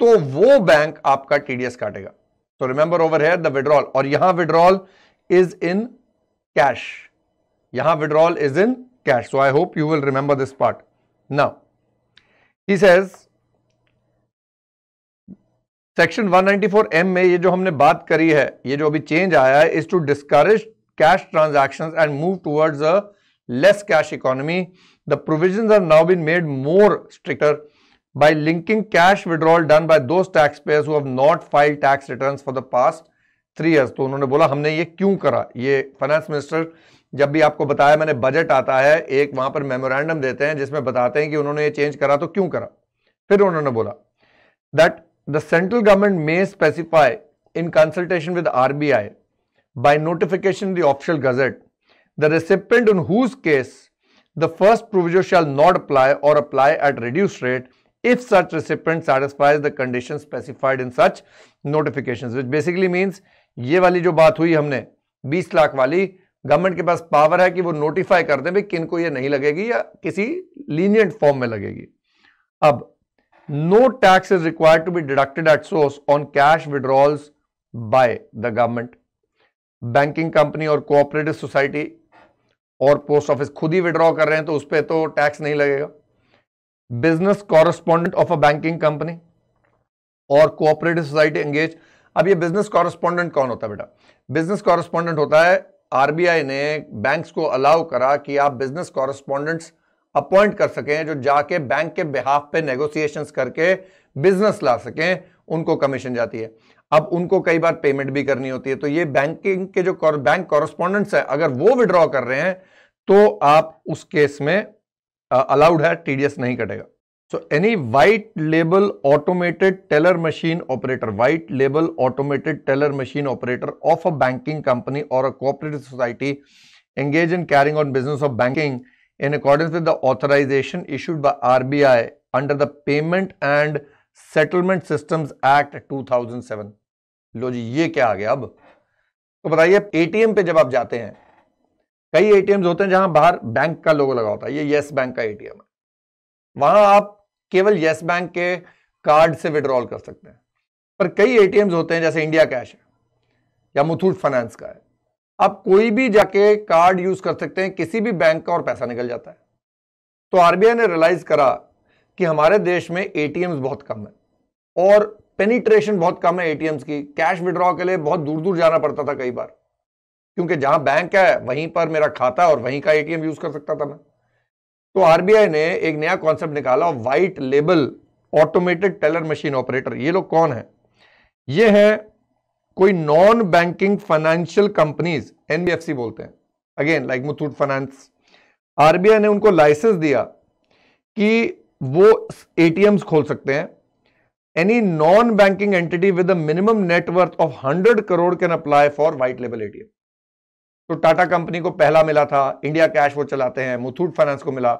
तो वो बैंक आपका टीडीएस काटेगा तो रिमेंबर ओवर है द विड्रॉल और यहां विड्रॉल इज इन कैश यहां withdrawal is in cash so I hope you will remember this part ना ही सेज सेक्शन 194 एम में ये जो हमने बात करी है ये जो अभी चेंज आया है is to discourage cash transactions and move towards a less cash economy, the provisions have now been made more stricter by linking cash withdrawal done by those taxpayers who have not filed tax returns for the past 3 years to unhone bola humne ye क्यों kara ye finance minister जब भी आपको बताया मैंने budget आता है एक वहां पर मेमोरेंडम देते हैं जिसमें बताते हैं कि उन्होंने ये चेंज करा तो क्यों करा फिर उन्होंने बोला that the central government may specify in consultation with RBI by notification in the official gazette, the recipient in whose case the first proviso shall not apply or apply at reduced rate if such recipient satisfies the conditions specified in such notifications which basically means ye wali jo baat hui humne 20 lakh wali government के पास power है कि वो notify कर दें भाई किन को ये नहीं लगेगी या किसी लीनियंट फॉर्म में लगेगी अब no tax is required to be deducted at source on cash withdrawals by the government banking company or cooperative society or post office खुद ही विड्रॉ कर रहे हैं तो उस पर तो टैक्स नहीं लगेगा business correspondent of a banking company or cooperative society engage अब ये बिजनेस कॉरेस्पॉन्डेंट कौन होता है बेटा बिजनेस कॉरेस्पॉन्डेंट होता है आरबीआई ने बैंक्स को अलाउ करा कि आप बिजनेस कॉरेस्पॉन्डेंट्स अपॉइंट कर सकें जो जाके बैंक के बिहाफ पे नेगोशिएशंस करके बिजनेस ला सकें उनको कमीशन जाती है अब उनको कई बार पेमेंट भी करनी होती है तो ये बैंकिंग के जो कौर, बैंक कॉरस्पॉन्डेंट्स है अगर वो विड्रॉ कर रहे हैं तो आप उस केस में अलाउड है टीडीएस नहीं कटेगा so any white label automated teller machine operator white label automated teller machine operator of a banking company और a cooperative society engage in carrying on business of banking in according with the authorisation issued by RBI under the Payment and Settlement Systems Act 2007. लो जी ये क्या आ गया अब तो बताइए ATM पे जब आप जाते हैं कई एटीएम होते हैं जहां बाहर बैंक का लोगो लगा होता है ये येस बैंक का एटीएम है वहां आप केवल येस बैंक के कार्ड से विड्रॉल कर सकते हैं पर कई एटीएम होते हैं जैसे इंडिया कैश है या मुथूट फाइनेंस का है आप कोई भी जाके कार्ड यूज कर सकते हैं किसी भी बैंक का और पैसा निकल जाता है तो आरबीआई ने रियलाइज करा कि हमारे देश में एटीएम्स बहुत कम है और पेनिट्रेशन बहुत कम है एटीएम्स की कैश विड्रॉ के लिए बहुत दूर दूर जाना पड़ता था कई बार क्योंकि जहां बैंक है वहीं पर मेरा खाता और वहीं का एटीएम यूज कर सकता था मैं तो आरबीआई ने एक नया कॉन्सेप्ट निकाला white label automated teller machine operator ये लोग कौन है ये है कोई non banking financial companies NBFC बोलते हैं again like Muthoot Finance RBI ने उनको लाइसेंस दिया कि वो एटीएम्स खोल सकते हैं any non banking entity with minimum net worth of hundred crore can apply for white label ATM तो टाटा कंपनी को पहला मिला था इंडिया कैश वो चलाते हैं मुथूट फाइनेंस को मिला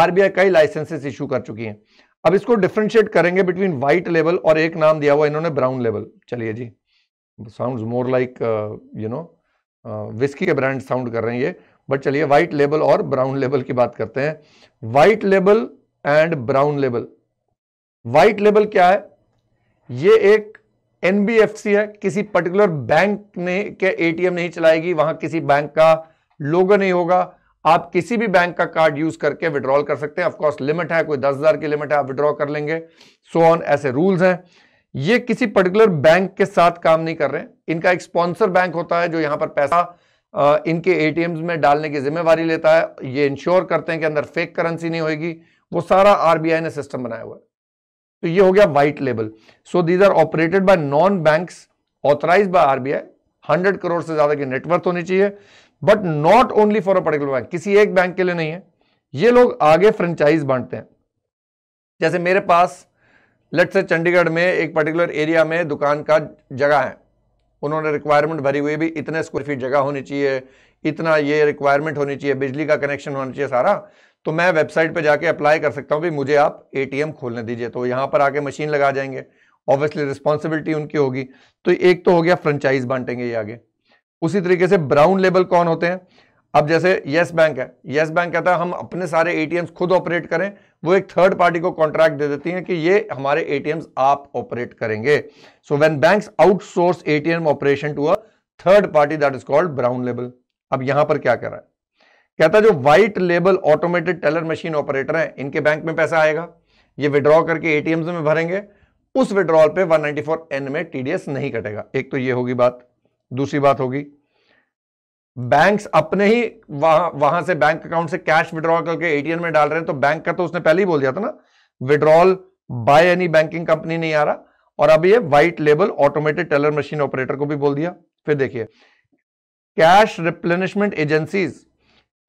आरबीआई कई लाइसेंसेस इश्यू कर चुकी है अब इसको डिफ्रेंशिएट करेंगे बिटवीन व्हाइट लेवल और एक नाम दिया हुआ इन्होंने ब्राउन लेवल चलिए जी sound more like you know whisky के ब्रांड साउंड कर रहे हैं ये बट चलिए व्हाइट लेबल और ब्राउन लेबल की बात करते हैं white label and brown label white label क्या है ये एक एनबीएफसी है किसी पर्टिकुलर बैंक ने के एटीएम नहीं चलाएगी वहां किसी बैंक का लोगो नहीं होगा आप किसी भी बैंक का कार्ड यूज करके विड्रॉल कर सकते हैं ऑफकोर्स लिमिट है कोई दस हजार की लिमिट है आप विड्रॉ कर लेंगे सो so ऑन ऐसे रूल्स हैं ये किसी पर्टिकुलर बैंक के साथ काम नहीं कर रहे हैं इनका एक स्पॉन्सर बैंक होता है जो यहां पर पैसा इनके एटीएम में डालने की जिम्मेवारी लेता है ये इंश्योर करते हैं कि अंदर फेक करेंसी नहीं होगी वो सारा आरबीआई ने सिस्टम बनाया हुआ है तो ये हो गया white label so these are operated by non banks authorise by RBI hundred crore से ज्यादा की नेटवर्थ होनी चाहिए but not only for a particular bank किसी एक बैंक के लिए नहीं है ये लोग आगे फ्रेंचाइज बांटते हैं जैसे मेरे पास लेट से चंडीगढ़ में एक पर्टिकुलर एरिया में दुकान का जगह है उन्होंने रिक्वायरमेंट भरी हुई भी इतने स्क्वायर फीट जगह होनी चाहिए इतना ये रिक्वायरमेंट होनी चाहिए बिजली का कनेक्शन होना चाहिए सारा तो मैं वेबसाइट पर जाके अप्लाई कर सकता हूँ भी मुझे आप एटीएम खोलने दीजिए तो यहाँ पर आके मशीन लगा जाएंगे ऑब्वियसली रिस्पॉन्सिबिलिटी उनकी होगी तो एक तो हो गया फ्रेंचाइज बांटेंगे ये आगे उसी तरीके से ब्राउन लेबल कौन होते हैं अब जैसे येस बैंक है येस बैंक कहता है हम अपने सारे एटीएम खुद ऑपरेट करें वो एक थर्ड पार्टी को कॉन्ट्रैक्ट दे देती हैं कि ये हमारे एटीएम्स आप ऑपरेट करेंगे so when banks outsource ATM operation to a third party that is called brown label अब यहां पर क्या कर रहा है कहता जो white label automated teller machine operator है इनके बैंक में पैसा आएगा ये विड्रॉ करके एटीएम्स में भरेंगे उस विड्रॉल पे 194 एन में टीडीएस नहीं कटेगा एक तो ये होगी बात दूसरी बात होगी बैंक्स अपने ही वहां वहां से बैंक अकाउंट से कैश विड्रॉ करके एटीएम में डाल रहे हैं तो बैंक का तो उसने पहले ही बोल दिया था ना withdrawal by any banking company नहीं आ रहा और अब ये white label automated teller machine operator को भी बोल दिया फिर देखिए cash replenishment agencies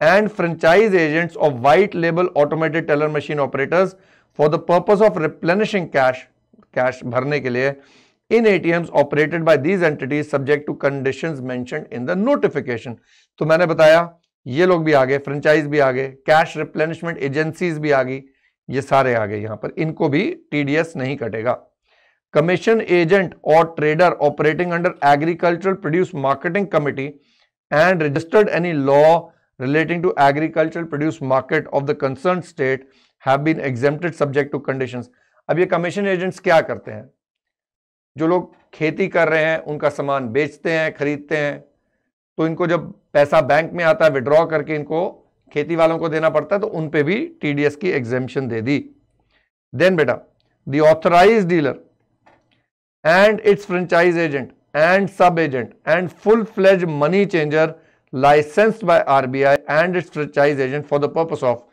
and franchise agents of white label automated teller machine operators for the purpose of replenishing cash cash भरने के लिए in ATMs operated by these entities subject to condition mentioned in the notification तो मैंने बताया ये लोग भी आ गए फ्रेंचाइज भी आ गए कैश रिप्लेनिशमेंट एजेंसी भी आ गई ये सारे आ गए यहां पर इनको भी टीडीएस नहीं कटेगा commission agent or trader operating under agriculture produce marketing committee and registered any law relating to agricultural produce market of the concerned state have been exempted subject to conditions अब ये कमीशन एजेंट्स क्या करते हैं जो लोग खेती कर रहे हैं उनका सामान बेचते हैं खरीदते हैं तो इनको जब पैसा बैंक में आता है विड्रॉ करके इनको खेती वालों को देना पड़ता है तो उन पे भी टीडीएस की एग्जेम्पन दे दी देन बेटा the authorise dealer and its franchise agent and sub agent and full fledge money changer licensed by RBI and its franchise agent for the purpose of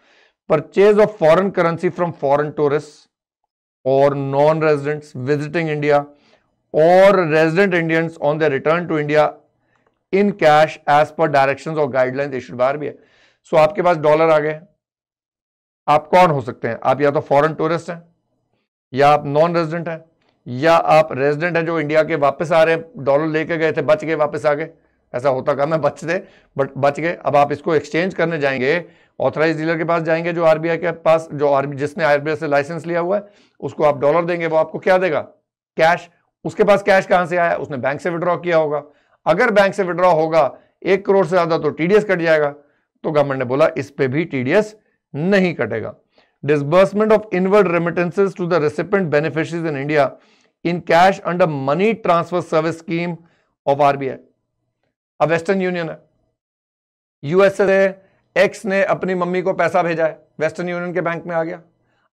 purchase of foreign currency from foreign tourists or non-residents visiting India or resident Indians on their return to India in cash as per directions or guidelines issued by RBI. So आपके पास dollar आ गए आप कौन हो सकते हैं आप या तो फॉरेन टूरिस्ट हैं या आप नॉन रेजिडेंट हैं या आप रेजिडेंट हैं जो इंडिया के वापस आ रहे हैं डॉलर लेके गए थे बच गए वापस आ गए ऐसा होता कम है बचते बट बच गए अब आप इसको एक्सचेंज करने जाएंगे ऑथराइज डीलर के पास जाएंगे जो आरबीआई के पास जो आरबी जिसने आरबीआई से लाइसेंस लिया हुआ है उसको आप डॉलर देंगे वो आपको क्या देगा कैश उसके पास कैश कहां से आया उसने बैंक से विड्रॉ किया होगा अगर बैंक से विड्रॉ होगा एक करोड़ से ज्यादा तो टीडीएस कट जाएगा तो गवर्नमेंट ने बोला इस पे भी टीडीएस नहीं कटेगा disbursement of inward remittances to the recipient beneficiaries in India in cash under money transfer service scheme of RBI अब वेस्टर्न यूनियन है यूएस से एक्स ने अपनी मम्मी को पैसा भेजा है वेस्टर्न यूनियन के बैंक में आ गया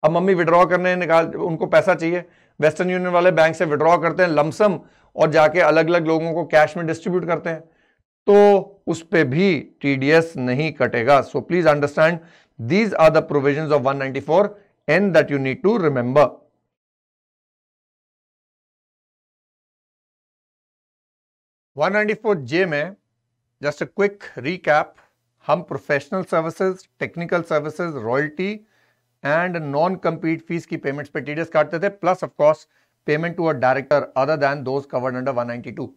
अब मम्मी विड्रॉ करने निकाल उनको पैसा चाहिए वेस्टर्न यूनियन वाले बैंक से विड्रॉ करते हैं लमसम और जाके अलग अलग लोगों को कैश में डिस्ट्रीब्यूट करते हैं तो उस पर भी टीडीएस नहीं कटेगा so please understand these are the provision of four and that you need to remember J में जस्ट अ क्विक रीकैप हम professional services technical services royalty and non compete fees की पेमेंट्स पे TDS काटते थे plus of course payment to a director other than those covered under 192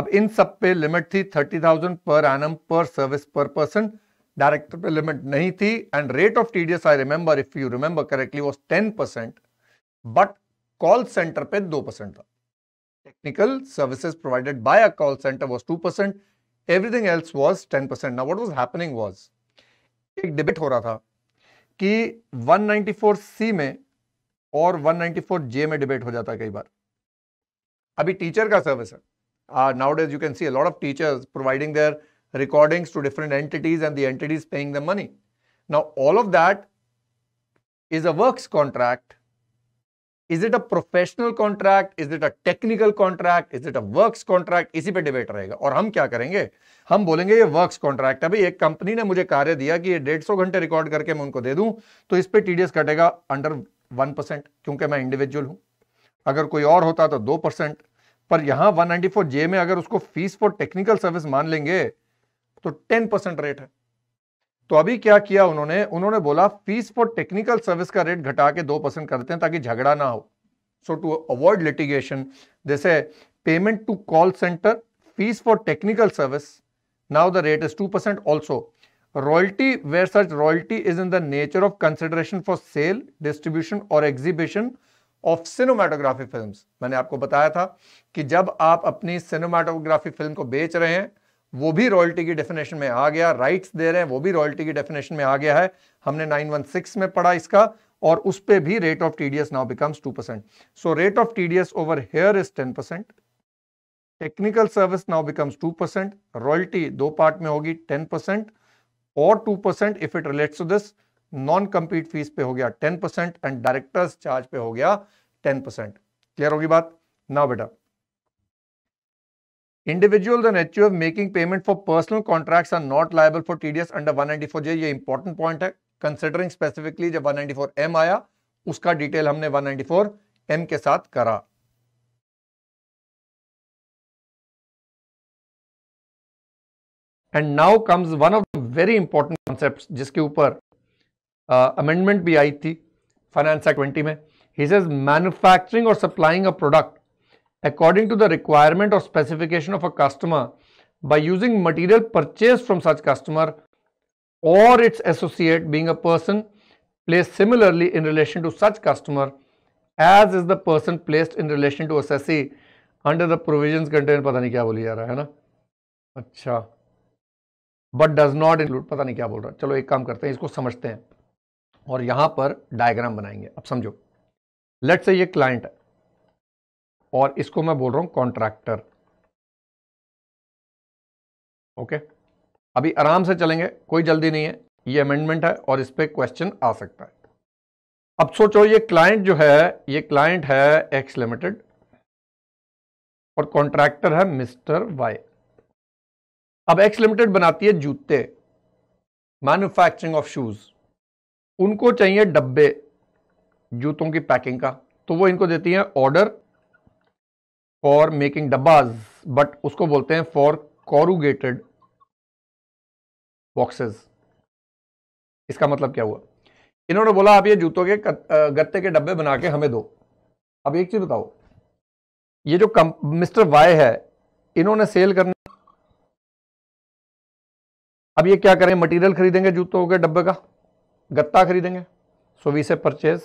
अब इन सब पे limit थी 30,000 पर एनम पर सर्विस पर पर्सन डायरेक्टर पे लिमिट नहीं थी and rate of TDS I remember if you remember correctly was 10 percent but call centre पे 2 परसेंट था technical services provided by a call center was 2%, everything else was 10%. Now, what was happening was, ek debate ho raha tha ki 194c mein aur 194j mein debate ho jata हो जाता है कई बार अभी teacher का service है nowadays you can see lot of teachers providing recordings to different entities and the entities paying them money. Now, all of that is a works contract is it a professional contract is it a technical contract is it a works contract इसी पे debate रहेगा और हम क्या करेंगे हम बोलेंगे ये वर्क्स कॉन्ट्रैक्ट है भाई एक कंपनी ने मुझे कार्य दिया कि ये डेढ़ सौ घंटे रिकॉर्ड करके मैं उनको दे दूं तो इस पर टीडीएस कटेगा अंडर वन परसेंट क्योंकि मैं इंडिविजुअल हूं अगर कोई और होता तो दो परसेंट पर यहां वन नाइनटी फोर जे में अगर उसको फीस फॉर टेक्निकल सर्विस मान लेंगे तो टेन परसेंट रेट है तो अभी क्या किया उन्होंने उन्होंने बोला फीस फॉर टेक्निकल सर्विस का रेट घटा के दो परसेंट करते हैं ताकि झगड़ा ना हो सो टू अवॉइड लिटिगेशन जैसे payment to call centre fees for technical service now the rate is two percent also royalty where such royalty is in the nature of consideration for sale distribution or exhibition of cinematography film मैंने आपको बताया था कि जब आप अपनी cinematography film को बेच रहे हैं वो भी रॉयल्टी की डेफिनेशन में आ गया राइट्स दे रहे हैं वो भी रॉयल्टी की डेफिनेशन में आ गया है हमने 916 में पढ़ा इसका और उस पर भी rate of TDS now becomes 2 percent so rate of TDS over here is 10 percent technical service now becomes 2 percent royalty दो पार्ट में होगी 10 परसेंट और 2 percent if it relates to this non compete fees पे हो गया 10 percent and directors charge पे हो गया 10 परसेंट क्लियर होगी बात ना बेटा Individuals and HUF making payment for personal contracts are not under one TDS four 194J. ये important point है कंसिडरिंग स्पेसिफिकली जब एम आया उसका डिटेल हमने वन फोर एम के साथ करा and now comes one of very important concept जिसके ऊपर अमेंडमेंट uh, भी आई थी फाइनेंस एक्ट ट्वेंटी में ही सेज मैन्युफैक्चरिंग और supplying a product according to the requirement or specification of a customer by using material purchased from such customer or its associate being a person placed similarly in relation to such customer as is the person placed in relation to assessee under the provisions contained pata nahi kya बोली जा रहा है ना अच्छा but does not include पता नहीं क्या बोल रहा है चलो एक काम करते हैं इसको समझते हैं और यहाँ पर डायग्राम बनाएंगे अब समझो लेट से ये क्लाइंट है और इसको मैं बोल रहा हूं कॉन्ट्रैक्टर ओके अभी आराम से चलेंगे कोई जल्दी नहीं है ये अमेंडमेंट है और इस पर क्वेश्चन आ सकता है अब सोचो ये क्लाइंट जो है ये क्लाइंट है एक्स लिमिटेड और कॉन्ट्रैक्टर है मिस्टर वाई अब एक्स लिमिटेड बनाती है जूते मैन्युफैक्चरिंग ऑफ शूज़ उनको चाहिए डब्बे जूतों की पैकिंग का तो वो इनको देती है ऑर्डर फॉर मेकिंग डब्बाज बट उसको बोलते हैं फॉर कॉरूगेटेड बॉक्सेस इसका मतलब क्या हुआ इन्होंने बोला आप ये जूतों के गत्ते के डब्बे बना के हमें दो अब एक चीज़ बताओ ये जो कम मिस्टर वाई है इन्होंने सेल करने अब ये क्या करें मटेरियल खरीदेंगे जूतों के डब्बे का गत्ता खरीदेंगे so we say purchase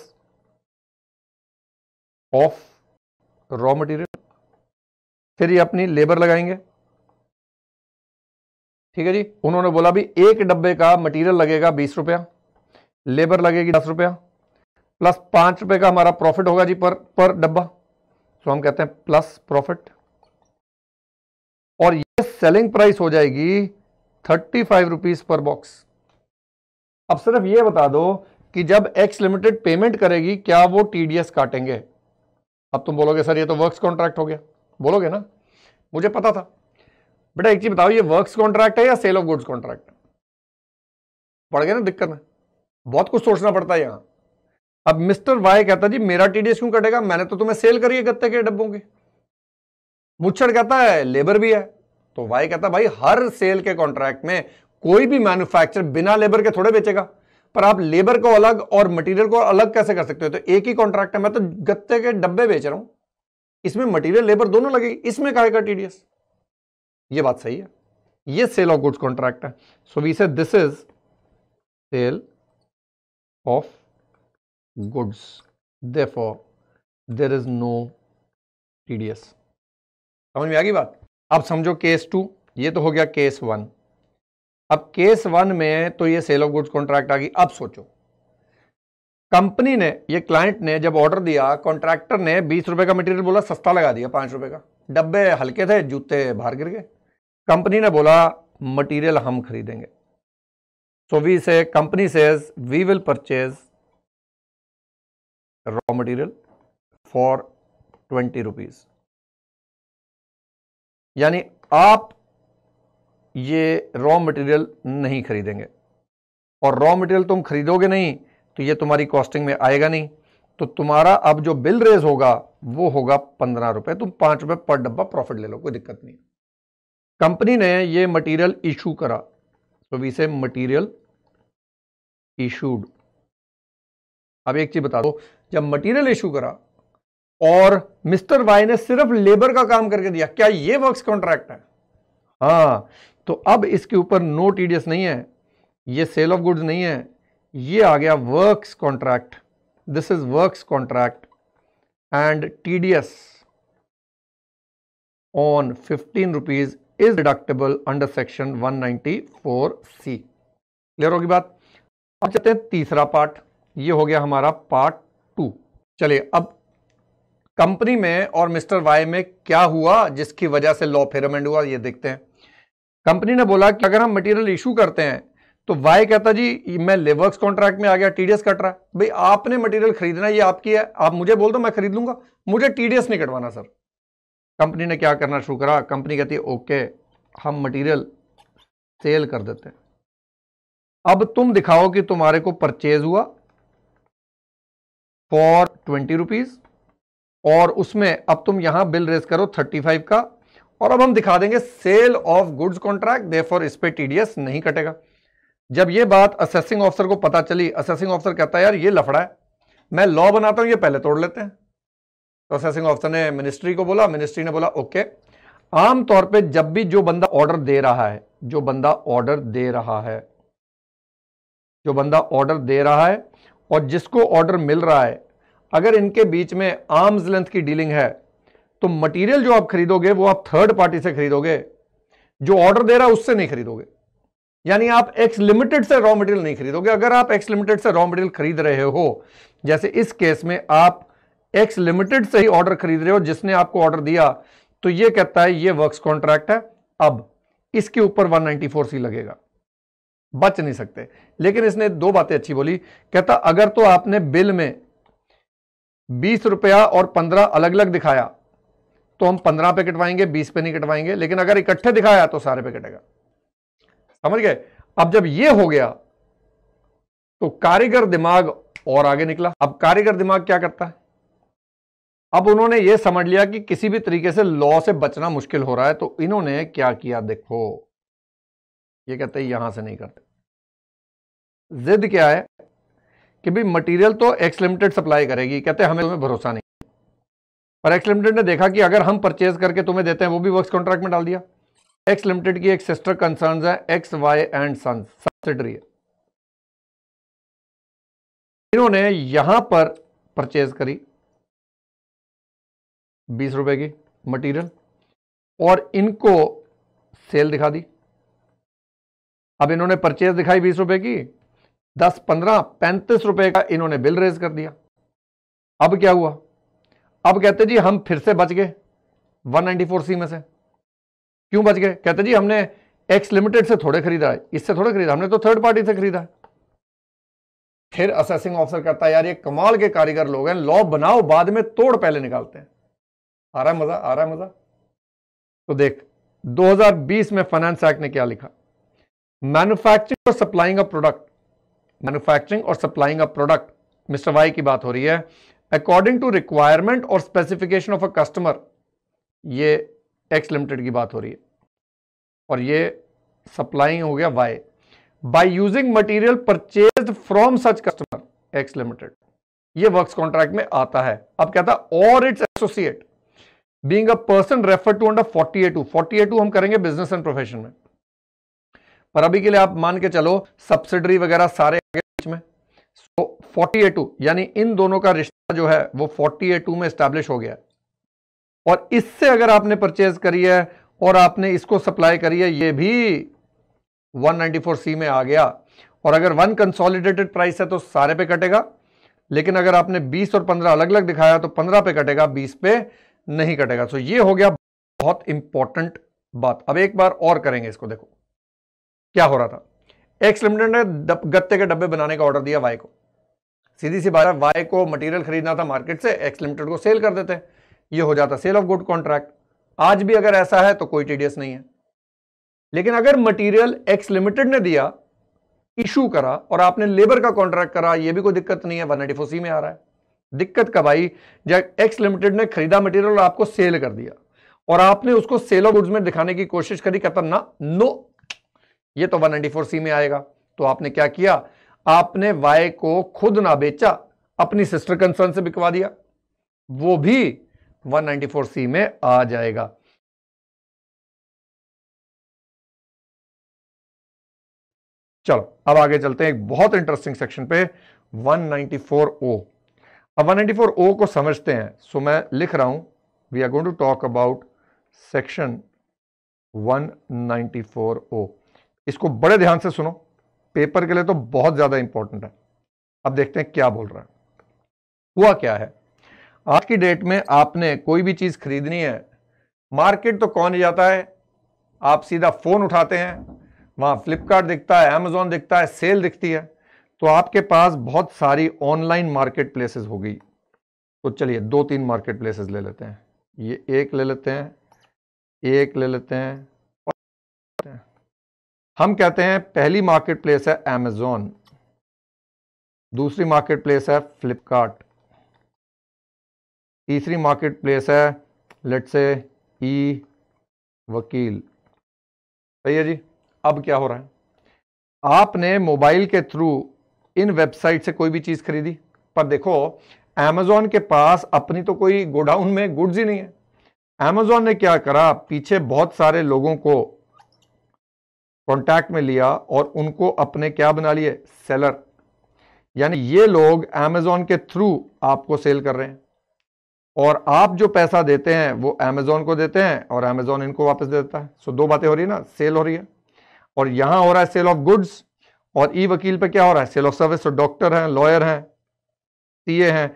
of raw material फिर ये अपनी लेबर लगाएंगे ठीक है जी उन्होंने बोला भी एक डब्बे का मटेरियल लगेगा बीस रुपया लेबर लगेगी दस रुपया प्लस पांच रुपए का हमारा प्रॉफिट होगा जी पर पर डब्बा तो हम कहते हैं प्लस प्रॉफिट और ये सेलिंग प्राइस हो जाएगी thirty five rupees per box अब सिर्फ ये बता दो कि जब एक्स लिमिटेड पेमेंट करेगी क्या वो टीडीएस काटेंगे अब तुम बोलोगे सर ये तो वर्क्स कॉन्ट्रैक्ट हो गया बोलोगे ना मुझे पता था बेटा एक चीज बताओ ये वर्क्स कॉन्ट्रैक्ट है या सेल ऑफ गुड्स कॉन्ट्रैक्ट है पड़ गया ना दिक्कत में बहुत कुछ सोचना पड़ता है यहां अब मिस्टर वाई कहता जी मेरा टीडीएस क्यों कटेगा मैंने तो तुम्हें सेल करी है गत्ते के डब्बों के मुच्छड़ कहता है लेबर भी है तो वाई कहता भाई हर सेल के कॉन्ट्रैक्ट में कोई भी मैन्युफैक्चर बिना लेबर के थोड़े बेचेगा पर आप लेबर को अलग और मटेरियल को अलग कैसे कर सकते हो तो एक ही कॉन्ट्रैक्ट है मैं तो गत्ते के डब्बे बेच रहा हूं इसमें मटेरियल लेबर दोनों लगेगी इसमें कहेगा टीडीएस ये बात सही है ये सेल ऑफ गुड्स कॉन्ट्रैक्ट है so we say this is sale of goods therefore there is no TDS समझ में आ गई बात अब समझो केस टू ये तो हो गया केस वन अब केस वन में तो ये सेल ऑफ गुड्स कॉन्ट्रैक्ट आ गई अब सोचो कंपनी ने ये क्लाइंट ने जब ऑर्डर दिया कॉन्ट्रैक्टर ने बीस रुपए का मटेरियल बोला सस्ता लगा दिया पांच रुपए का डब्बे हल्के थे जूते बाहर गिर गए कंपनी ने बोला मटेरियल हम खरीदेंगे so we say company says we will purchase raw material for twenty rupees यानी आप ये रॉ मटेरियल नहीं खरीदेंगे और रॉ मटेरियल तुम खरीदोगे नहीं तो ये तुम्हारी कॉस्टिंग में आएगा नहीं तो तुम्हारा अब जो बिल रेज होगा वो होगा पंद्रह रुपए तुम पाँच रुपए पर डब्बा प्रॉफिट ले लो कोई दिक्कत नहीं कंपनी ने ये मटेरियल इशू करा तो वी से मटेरियल इशूड अब एक चीज बता दो जब मटेरियल इशू करा और मिस्टर वाई ने सिर्फ लेबर का काम करके दिया क्या ये वर्क्स कॉन्ट्रैक्ट है हाँ तो अब इसके ऊपर नो टीडीएस नहीं है ये सेल ऑफ गुड्स नहीं है ये आ गया works contract this is works contract and TDS is deductible under section one ninety four C clear होगी बात अब चलते हैं तीसरा पार्ट ये हो गया हमारा पार्ट टू चलिए अब कंपनी में और मिस्टर वाई में क्या हुआ जिसकी वजह से लॉ फेरमेंट हुआ ये देखते हैं कंपनी ने बोला कि अगर हम मटेरियल इशू करते हैं तो वाई कहता जी मैं लेवर्स कॉन्ट्रैक्ट में आ गया टीडीएस कट रहा है भाई आपने मटेरियल खरीदना ये आपकी है आप मुझे बोल दो मैं खरीद लूंगा मुझे टीडीएस नहीं कटवाना सर कंपनी ने क्या करना शुरू करा कंपनी कहती है ओके हम मटेरियल सेल कर देते हैं अब तुम दिखाओ कि तुम्हारे को परचेज हुआ फॉर ट्वेंटी रुपीज और उसमें अब तुम यहां बिल रेस करो थर्टी फाइव का और अब हम दिखा देंगे sale of goods contract for इस पे टीडीएस नहीं कटेगा जब ये बात असेसिंग ऑफिसर को पता चली असेसिंग ऑफिसर कहता है यार ये लफड़ा है मैं लॉ बनाता हूं ये पहले तोड़ लेते हैं तो असेसिंग ऑफिसर ने मिनिस्ट्री को बोला मिनिस्ट्री ने बोला ओके आमतौर पे जब भी जो बंदा ऑर्डर दे रहा है जो बंदा ऑर्डर दे रहा है जो बंदा ऑर्डर दे रहा है और जिसको ऑर्डर मिल रहा है अगर इनके बीच में आर्म्स लेंथ की डीलिंग है तो मटेरियल जो आप खरीदोगे वो आप थर्ड पार्टी से खरीदोगे जो ऑर्डर दे रहा है उससे नहीं खरीदोगे यानी आप एक्स लिमिटेड से रॉ मटेरियल नहीं खरीदोगे अगर आप एक्स लिमिटेड से रॉ मटेरियल खरीद रहे हो जैसे इस केस में आप एक्स लिमिटेड से ही ऑर्डर खरीद रहे हो जिसने आपको ऑर्डर दिया तो ये कहता है ये वर्क्स कॉन्ट्रैक्ट है अब इसके ऊपर 194 सी लगेगा बच नहीं सकते लेकिन इसने दो बातें अच्छी बोली कहता अगर तो आपने बिल में बीस रुपया और पंद्रह अलग अलग दिखाया तो हम पंद्रह पे कटवाएंगे बीस पे नहीं कटवाएंगे लेकिन अगर इकट्ठे दिखाया तो सारे पे कटेगा समझ गए अब जब ये हो गया तो कारीगर दिमाग और आगे निकला अब कारीगर दिमाग क्या करता है अब उन्होंने यह समझ लिया कि किसी भी तरीके से लॉ से बचना मुश्किल हो रहा है तो इन्होंने क्या किया देखो ये कहते हैं यहां से नहीं करते जिद क्या है कि भाई मटेरियल तो एक्स लिमिटेड सप्लाई करेगी कहते हैं हमें तुम्हें भरोसा नहीं पर एक्स लिमिटेड ने देखा कि अगर हम परचेज करके तुम्हें देते हैं वो भी वर्क कॉन्ट्रैक्ट में डाल दिया एक्स लिमिटेड की एक सिस्टर कंसर्न है X Y and sons subsidiary है इन्होंने यहां पर परचेज करी बीस रुपए की मटेरियल और इनको सेल दिखा दी अब इन्होंने परचेज दिखाई बीस रुपए की दस पंद्रह पैंतीस रुपए का इन्होंने बिल रेज कर दिया अब क्या हुआ अब कहते जी हम फिर से बच गए 194 सी में से क्यों बच गए कहते जी हमने एक्स लिमिटेड से थोड़े खरीदा है इससे थोड़े खरीदा हमने तो थर्ड पार्टी से खरीदा है फिर असेसिंग ऑफिसर कहता है यार ये कमाल के कारीगर लोग हैं लॉ बनाओ बाद में तोड़ पहले निकालते हैं आ रहा है मजा आ रहा है मजा तो देख 2020 में फाइनेंस एक्ट ने क्या लिखा मैन्युफैक्चरिंग और सप्लाइंग अ प्रोडक्ट मैन्युफैक्चरिंग और supplying a product mister Y की बात हो रही है अकॉर्डिंग टू रिक्वायरमेंट और स्पेसिफिकेशन ऑफ अ कस्टमर ये एक्स लिमिटेड की बात हो रही है और ये सप्लाइंग हो गया Y by using material purchase from such customer X limited ये वर्क्स कॉन्ट्रैक्ट में आता है अब क्या था और it's associate being a person refer to under forty A two forty A two हम करेंगे बिजनेस एंड प्रोफेशन में पर अभी के लिए आप मान के चलो सब्सिडरी वगैरह सारे बीच में सो फोर्टी ए टू यानी इन दोनों का रिश्ता जो है वो फोर्टी ए टू में स्टैब्लिश हो गया है और इससे अगर आपने परचेज करी है और आपने इसको सप्लाई करी है ये भी 194 सी में आ गया और अगर वन कंसोलिडेटेड प्राइस है तो सारे पे कटेगा लेकिन अगर आपने 20 और 15 अलग अलग दिखाया तो 15 पे कटेगा 20 पे नहीं कटेगा तो ये हो गया बहुत इंपॉर्टेंट बात अब एक बार और करेंगे इसको देखो क्या हो रहा था एक्स लिमिटेड ने गत्ते के डब्बे बनाने का ऑर्डर दिया वाई को सीधी सी बात वाई को मटेरियल खरीदना था मार्केट से एक्स लिमिटेड को सेल कर देते हैं ये हो जाता सेल ऑफ गुड कॉन्ट्रैक्ट आज भी अगर ऐसा है तो कोई टीडीएस नहीं है लेकिन अगर मटेरियल एक्स लिमिटेड ने दिया इशू करा और आपने लेबर का कॉन्ट्रैक्ट करा यह भी कोई दिक्कत नहीं है वन सी में आ रहा है दिक्कत कब आई जब एक्स लिमिटेड ने खरीदा मटेरियल और आपको सेल कर दिया और आपने उसको सेल ऑफ गुड्स में दिखाने की कोशिश करी कहता ना नो ये तो वन सी में आएगा तो आपने क्या किया आपने वाई को खुद ना बेचा अपनी सिस्टर कंसर्न से बिकवा दिया वो भी 194C में आ जाएगा चलो अब आगे चलते हैं एक बहुत इंटरेस्टिंग सेक्शन पे 194O अब 194O को समझते हैं सो मैं लिख रहा हूं we are going to talk about section 194O इसको बड़े ध्यान से सुनो पेपर के लिए तो बहुत ज्यादा इंपॉर्टेंट है अब देखते हैं क्या बोल रहा है हुआ क्या है आज की डेट में आपने कोई भी चीज़ खरीदनी है मार्केट तो कौन ही जाता है आप सीधा फ़ोन उठाते हैं वहां फ्लिपकार्ट दिखता है अमेजोन दिखता है सेल दिखती है तो आपके पास बहुत सारी ऑनलाइन मार्केट प्लेसेस होगी तो चलिए दो तीन मार्केट प्लेसेस ले लेते हैं ये एक ले लेते हैं एक ले लेते हैं और हम कहते हैं पहली मार्केट प्लेस है अमेजोन दूसरी मार्केट प्लेस है फ्लिपकार्ट तीसरी मार्केट प्लेस है लेट से ई वकील सही है जी अब क्या हो रहा है आपने मोबाइल के थ्रू इन वेबसाइट से कोई भी चीज़ खरीदी पर देखो एमेजोन के पास अपनी तो कोई गोडाउन में गुड्स ही नहीं है एमेजॉन ने क्या करा पीछे बहुत सारे लोगों को कॉन्टैक्ट में लिया और उनको अपने क्या बना लिए सेलर यानी ये लोग एमेजोन के थ्रू आपको सेल कर रहे हैं और आप जो पैसा देते हैं वो अमेजोन को देते हैं और अमेजोन इनको वापस दे देता है सो दो बातें हो रही है ना सेल हो रही है और यहां हो रहा है सेल ऑफ गुड्स और ई वकील पे क्या हो रहा है सेल ऑफ सर्विस तो डॉक्टर हैं लॉयर हैं सीए हैं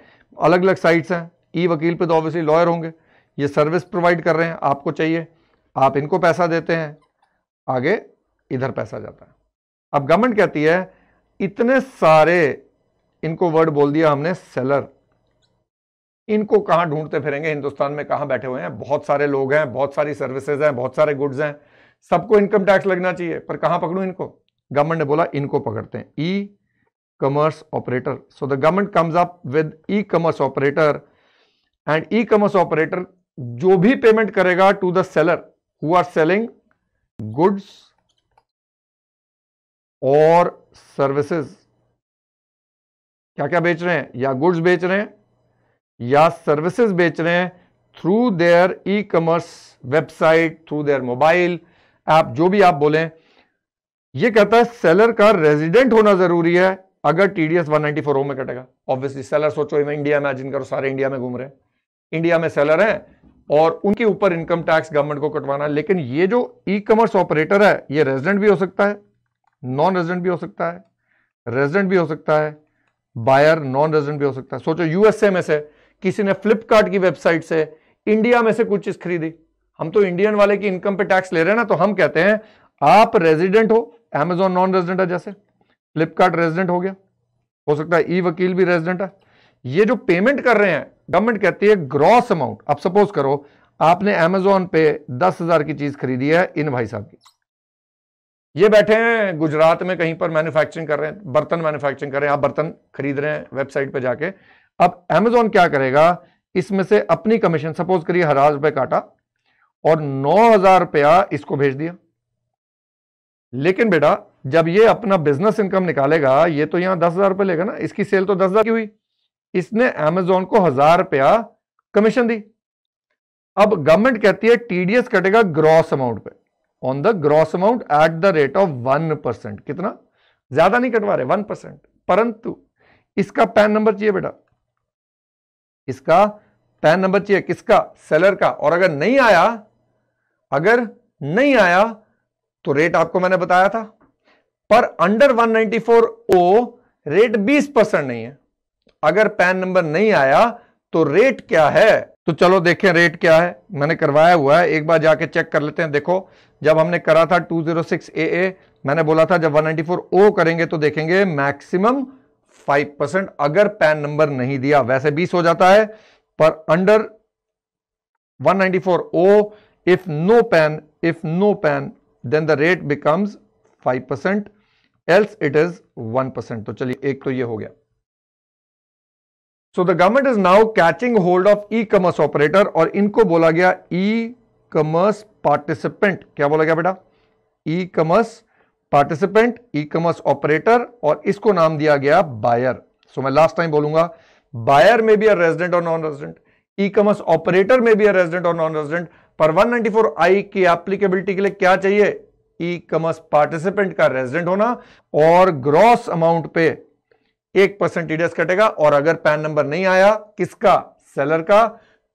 अलग अलग साइट्स हैं ई वकील पे तो ऑब्वियसली लॉयर होंगे ये सर्विस प्रोवाइड कर रहे हैं आपको चाहिए आप इनको पैसा देते हैं आगे इधर पैसा जाता है अब गवर्नमेंट कहती है इतने सारे इनको वर्ड बोल दिया हमने सेलर इनको कहाँ ढूंढते फिरेंगे हिंदुस्तान में कहाँ बैठे हुए हैं बहुत सारे लोग हैं बहुत सारी सर्विसेज हैं बहुत सारे गुड्स हैं सबको इनकम टैक्स लगना चाहिए पर कहाँ पकड़ू इनको गवर्नमेंट ने बोला इनको पकड़ते हैं e commerce operator so the government comes up with e commerce operator and e commerce operator जो भी पेमेंट करेगा to the seller who are selling goods और सर्विसेज क्या क्या बेच रहे हैं या गुड्स बेच रहे हैं या सर्विसेज बेच रहे हैं through their e commerce website through their mobile app जो भी आप बोलें ये कहता है सेलर का रेजिडेंट होना जरूरी है अगर टीडीएस 194 ओ में कटेगा ऑब्वियसली सेलर सोचो इंडिया में करो सारे इंडिया में घूम रहे हैं इंडिया में सेलर हैं और उनके ऊपर इनकम टैक्स गवर्नमेंट को कटवाना है लेकिन ये जो ई कॉमर्स ऑपरेटर है ये रेजिडेंट भी हो सकता है नॉन रेजिडेंट भी हो सकता है रेजिडेंट भी हो सकता है बायर नॉन रेजिडेंट भी हो सकता है सोचो यूएसए में से किसी ने फ्लिपकार्ट की वेबसाइट से इंडिया में से कुछ चीज खरीदी हम तो इंडियन वाले की इनकम पे टैक्स ले रहे हैं ना तो हम कहते हैं आप रेजिडेंट हो एमेजॉन नॉन रेजिडेंट है जैसे फ्लिपकार्ट रेजिडेंट हो गया हो सकता है ई वकील भी रेजिडेंट है ये जो पेमेंट कर रहे हैं गवर्नमेंट कहती है ग्रॉस अमाउंट आप सपोज करो आपने एमेजॉन पे दस हजार की चीज खरीदी है इन भाई साहब की ये बैठे हैं गुजरात में कहीं पर मैन्युफैक्चरिंग कर रहे हैं बर्तन मैन्युफैक्चरिंग कर रहे हैं आप बर्तन खरीद रहे हैं वेबसाइट पे जाके अब एमेजॉन क्या करेगा इसमें से अपनी कमीशन सपोज करिए हजार रुपए काटा और नौ हजार रुपया इसको भेज दिया लेकिन बेटा जब ये अपना बिजनेस इनकम निकालेगा ये तो यहां दस हजार रुपए लेगा ना इसकी सेल तो दस हजार की हुई इसने एमेजॉन को हजार रुपया कमीशन दी अब गवर्नमेंट कहती है टीडीएस कटेगा ग्रॉस अमाउंट पे on the gross amount at the rate of one percent कितना ज्यादा नहीं कटवा रहे वन परसेंट परंतु इसका पैन नंबर चाहिए बेटा किसका पैन नंबर चाहिए किसका सेलर का और अगर नहीं आया अगर नहीं आया तो रेट आपको मैंने बताया था पर अंडर 194 ओ रेट 20 परसेंट नहीं है अगर पैन नंबर नहीं आया तो रेट क्या है तो चलो देखें रेट क्या है मैंने करवाया हुआ है एक बार जाके चेक कर लेते हैं देखो जब हमने करा था 206 ए मैंने बोला था जब 194 ओ करेंगे तो देखेंगे मैक्सिमम फाइव परसेंट अगर पैन नंबर नहीं दिया वैसे बीस हो जाता है पर under 194 O if no PAN if no PAN then the rate becomes five percent else it is one percent तो चलिए एक तो ये हो गया so the government is now catching hold of e commerce operator और इनको बोला गया ई कॉमर्स पार्टिसिपेंट क्या बोला गया बेटा e commerce participant e commerce operator और इसको नाम दिया गया बायर सो so, मैं लास्ट टाइम बोलूंगा बायर में भी रेजिडेंट और non resident e commerce operator में भी रेजिडेंट और नॉन रेजिडेंट पर 194 आई की एप्लीकेबिलिटी के लिए क्या चाहिए ई कॉमर्स पार्टिसिपेंट का रेजिडेंट होना और ग्रॉस अमाउंट पे एक परसेंट टीडीएस e कटेगा और अगर पैन नंबर नहीं आया किसका सेलर का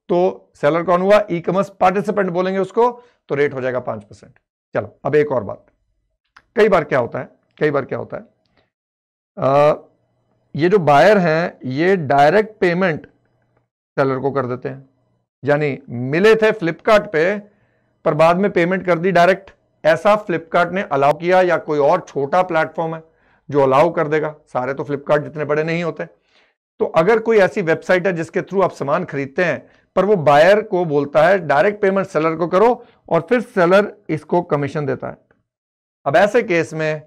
तो सेलर कौन हुआ ई कॉमर्स पार्टिसिपेंट बोलेंगे उसको तो रेट हो जाएगा पांच परसेंट चलो अब एक और बात कई बार क्या होता है कई बार क्या होता है आ, ये जो बायर हैं ये डायरेक्ट पेमेंट सेलर को कर देते हैं यानी मिले थे फ्लिपकार्ट पे पर बाद में पेमेंट कर दी डायरेक्ट ऐसा फ्लिपकार्ट ने अलाउ किया या कोई और छोटा प्लेटफॉर्म है जो अलाउ कर देगा सारे तो फ्लिपकार्ट जितने बड़े नहीं होते तो अगर कोई ऐसी वेबसाइट है जिसके थ्रू आप सामान खरीदते हैं पर वो बायर को बोलता है डायरेक्ट पेमेंट सेलर को करो और फिर सेलर इसको कमीशन देता है अब ऐसे केस में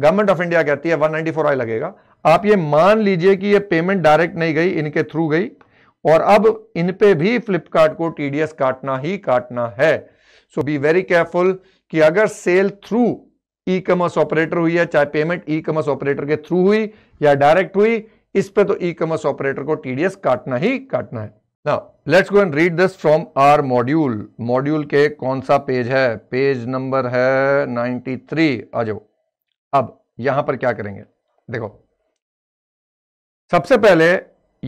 गवर्नमेंट ऑफ इंडिया कहती है 194 आई लगेगा आप ये मान लीजिए कि ये पेमेंट डायरेक्ट नहीं गई इनके थ्रू गई और अब इन पे भी फ्लिपकार्ट को टीडीएस काटना ही काटना है सो बी वेरी केयरफुल कि अगर sale through e commerce operator हुई है चाहे पेमेंट ई कॉमर्स ऑपरेटर के थ्रू हुई या डायरेक्ट हुई इस पे तो ई कॉमर्स ऑपरेटर को टीडीएस काटना ही काटना है ना let's go and read this from our module module के कौन सा पेज है पेज नंबर है 93 आ जाओ अब यहां पर क्या करेंगे देखो सबसे पहले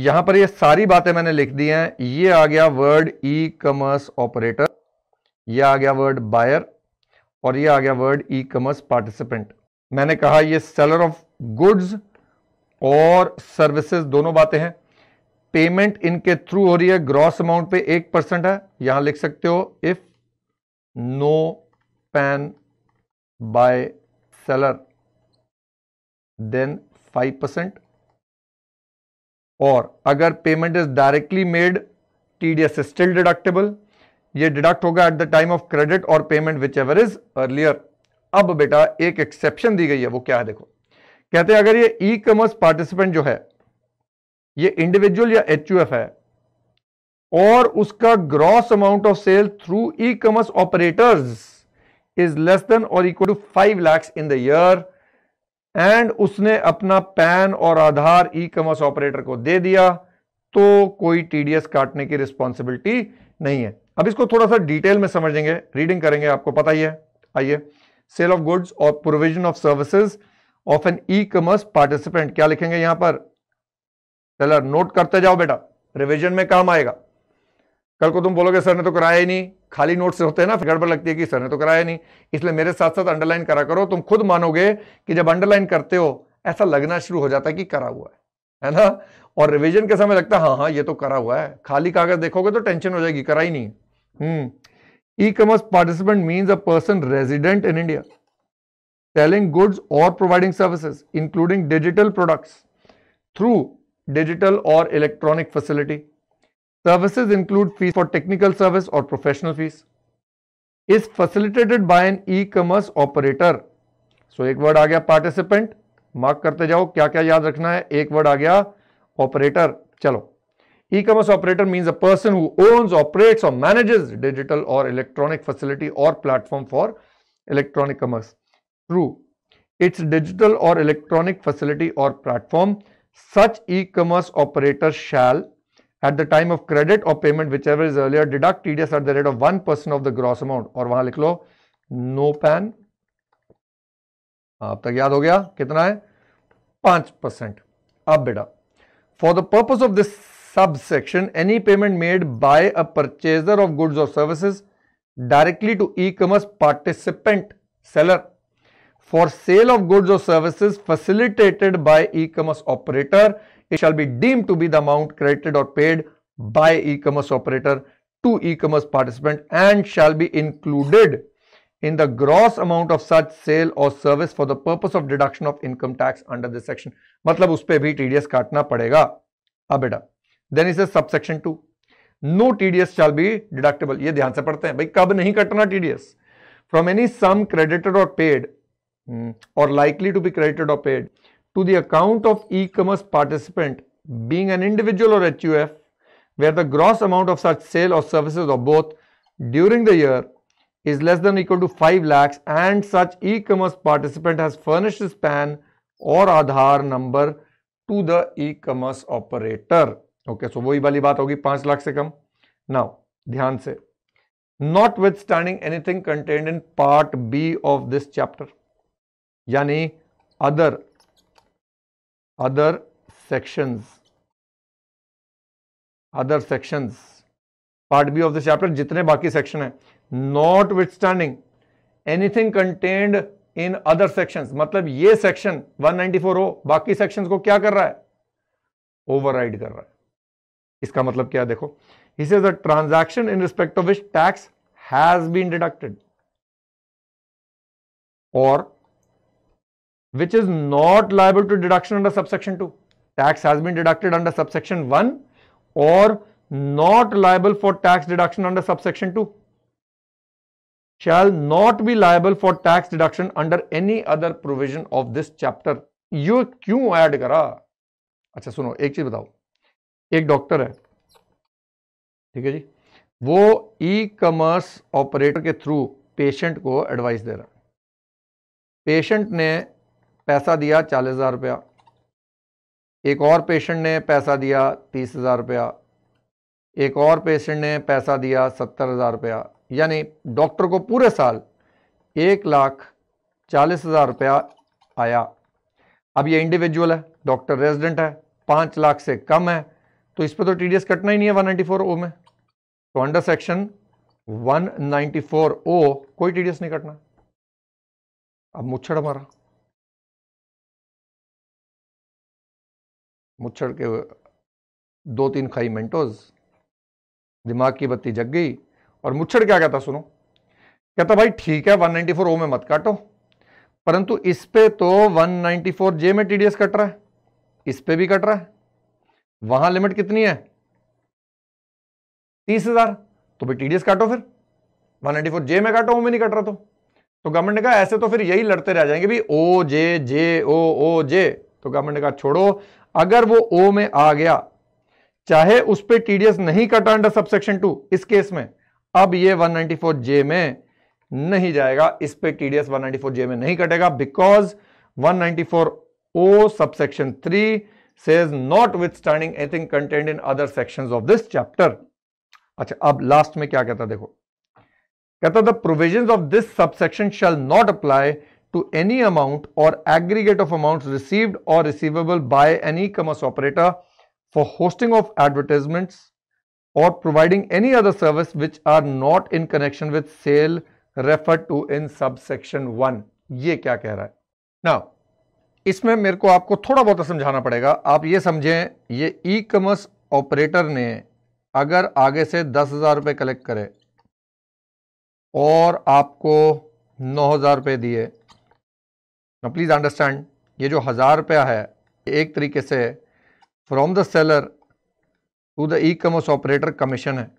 यहां पर ये सारी बातें मैंने लिख दी हैं ये आ गया वर्ड ई कॉमर्स ऑपरेटर ये आ गया वर्ड बायर और ये आ गया वर्ड ई कॉमर्स पार्टिसिपेंट मैंने कहा ये सेलर ऑफ गुड्स और सर्विसेज दोनों बातें हैं पेमेंट इनके थ्रू हो रही है ग्रॉस अमाउंट पे एक परसेंट है यहां लिख सकते हो if no PAN by seller then five percent और अगर payment is directly made TDS still deductible ये डिडक्ट होगा at the time of credit और payment whichever is earlier अब बेटा एक एक्सेप्शन दी गई है वो क्या है देखो कहते हैं अगर ये ई कॉमर्स पार्टिसिपेंट जो है ये इंडिविजुअल या एच है और उसका gross amount of sale through e commerce operators is less than और equal to five lakhs in the year and उसने अपना पैन और आधार ई कॉमर्स ऑपरेटर को दे दिया तो कोई टीडीएस काटने की रिस्पॉन्सिबिलिटी नहीं है अब इसको थोड़ा सा डिटेल में समझेंगे रीडिंग करेंगे आपको पता ही है आइए सेल ऑफ गुड्स और provision of services of an e commerce participant क्या लिखेंगे यहां पर चलो नोट करते जाओ बेटा रिविजन में काम आएगा कल को तुम बोलोगे सर ने तो कराया ही नहीं खाली नोट से होते हैं ना गड़बड़ लगती है कि सर ने तो कराया नहीं इसलिए मेरे साथ साथ अंडरलाइन करा करो तुम खुद मानोगे कि जब अंडरलाइन करते हो ऐसा लगना शुरू हो जाता है कि करा हुआ है है ना और रिवीजन के समय लगता है हाँ हाँ ये तो करा हुआ है खाली कागज देखोगे तो टेंशन हो जाएगी करा ही नहीं hmm e commerce participant means a person resident in India selling goods और providing services including digital products through digital or electronic facility. Services include fees for technical service or professional fees. Is facilitated by an e-commerce operator. So एक word आ गया participant. Mark करते जाओ क्या क्या याद रखना है एक word आ गया operator. चलो E-commerce operator means a person who owns, operates or manages digital or electronic facility or platform for electronic commerce. True. It's digital or electronic facility or platform such e-commerce operator shall at the time of credit or payment whichever is earlier deduct TDS at the rate of 1% of the gross amount or wahan likh lo no pan आप tak yaad ho gaya kitna hai 5% ab beta for the purpose of this this sub section any payment made by a purchaser of goods और services directly to e commerce participant for sale of goods or services facilitated by e-commerce operator, it shall be deemed to be the amount credited or paid by e-commerce operator to e-commerce participant and shall be included in the gross amount of such sale or service for the purpose of deduction of income tax under this section. मतलब उस पर भी TDS काटना पड़ेगा अब बेटा then इसे subsection two no TDS shall be deductible ये ध्यान से पढ़ते हैं भाई कब नहीं कटना TDS from any sum credited और paid Hmm. or likely to be credited or paid to the account of e-commerce participant being an individual or HUF where the gross amount of such sale or services or both during the year is less than equal to 5 lakhs and such e-commerce participant has furnished his PAN or Aadhaar number to the e-commerce operator. Okay, so वही वाली बात होगी 5 लाख से कम. Now, ध्यान से. Notwithstanding anything contained in part B of this chapter. यानी other other sections other sections part B of the chapter जितने बाकी सेक्शन है notwithstanding anything contained in other sections मतलब ये सेक्शन 194 हो बाकी सेक्शंस को क्या कर रहा है ओवरराइड कर रहा है इसका मतलब क्या देखो इस says the transaction in respect of which tax has been deducted और which is not liable to deduction under subsection 2 tax has been deducted under subsection 1 or not liable for tax deduction under subsection 2 shall not be liable for tax deduction under any other provision of this chapter ये क्यों add करा अच्छा सुनो एक चीज बताओ एक doctor है ठीक है जी वो ई कॉमर्स ऑपरेटर के थ्रू पेशेंट को एडवाइस दे रहा पेशेंट ने पैसा दिया चालीस हज़ार रुपया एक और पेशेंट ने पैसा दिया तीस हज़ार रुपया एक और पेशेंट ने पैसा दिया सत्तर हज़ार रुपया यानी डॉक्टर को पूरे साल एक लाख चालीस हज़ार रुपया आया अब ये इंडिविजुअल है डॉक्टर रेजिडेंट है पाँच लाख से कम है तो इस पर तो टी कटना ही नहीं है वन नाइन्टी फोर ओ में तो under section one ninety four O कोई टी नहीं कटना अब मुच्छड़ हमारा मुच्छड़ के दो तीन खाई मेंटोज दिमाग की बत्ती जग गई और मुच्छड़ क्या कहता सुनो कहता भाई ठीक है 194 ओ में मत काटो परंतु इस पे तो 194 जे में टीडीएस कट रहा है इस पे भी कट रहा है वहां लिमिट कितनी है तीस हजार तो भाई टीडीएस काटो फिर 194 जे में काटो ओ में नहीं कट रहा तो तो गवर्नमेंट ने कहा ऐसे तो फिर यही लड़ते रह जाएंगे भी ओ जे जे ओ ओ जे तो गवर्नमेंट ने कहा छोड़ो अगर वो ओ में आ गया चाहे उस पर टीडीएस नहीं कटा अंडर सबसेक्शन टू इस केस में अब ये 194 जे में नहीं जाएगा इस पर टीडीएस 194 जे में नहीं कटेगा because 194 O subsection three notwithstanding anything contained in other section of this chapter अच्छा अब लास्ट में क्या कहता देखो कहता the provision of this subsection shall not apply to any amount or aggregate of amounts received or receivable by an e-commerce operator for hosting of advertisements or providing any other service which are not in connection with sale referred to in subsection 1 ये क्या कह रहा है ना इसमें मेरे को आपको थोड़ा बहुत समझाना पड़ेगा आप ये समझें ये ई कॉमर्स ऑपरेटर ने अगर आगे से दस हज़ार रुपये कलेक्ट करे और आपको नौ हज़ार रुपये दिए ना प्लीज़ अंडरस्टैंड ये जो हज़ार रुपया है एक तरीके से from the seller to the e commerce operator commission है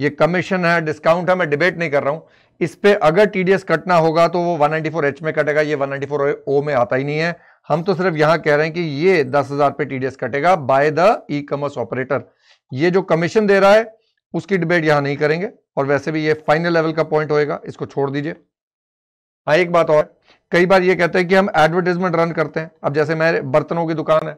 ये कमीशन है डिस्काउंट है मैं डिबेट नहीं कर रहा हूँ इस पर अगर टीडीएस कटना होगा तो वो 194 एच में कटेगा ये 194 ओ में आता ही नहीं है हम तो सिर्फ यहाँ कह रहे हैं कि ये दस हज़ार पे टी कटेगा by the e commerce operator ये जो कमीशन दे रहा है उसकी डिबेट यहाँ नहीं करेंगे और वैसे भी ये फाइनल लेवल का पॉइंट होएगा इसको छोड़ दीजिए हाँ एक बात और कई बार ये कहते हैं कि हम एडवर्टीजमेंट रन करते हैं अब जैसे मेरे बर्तनों की दुकान है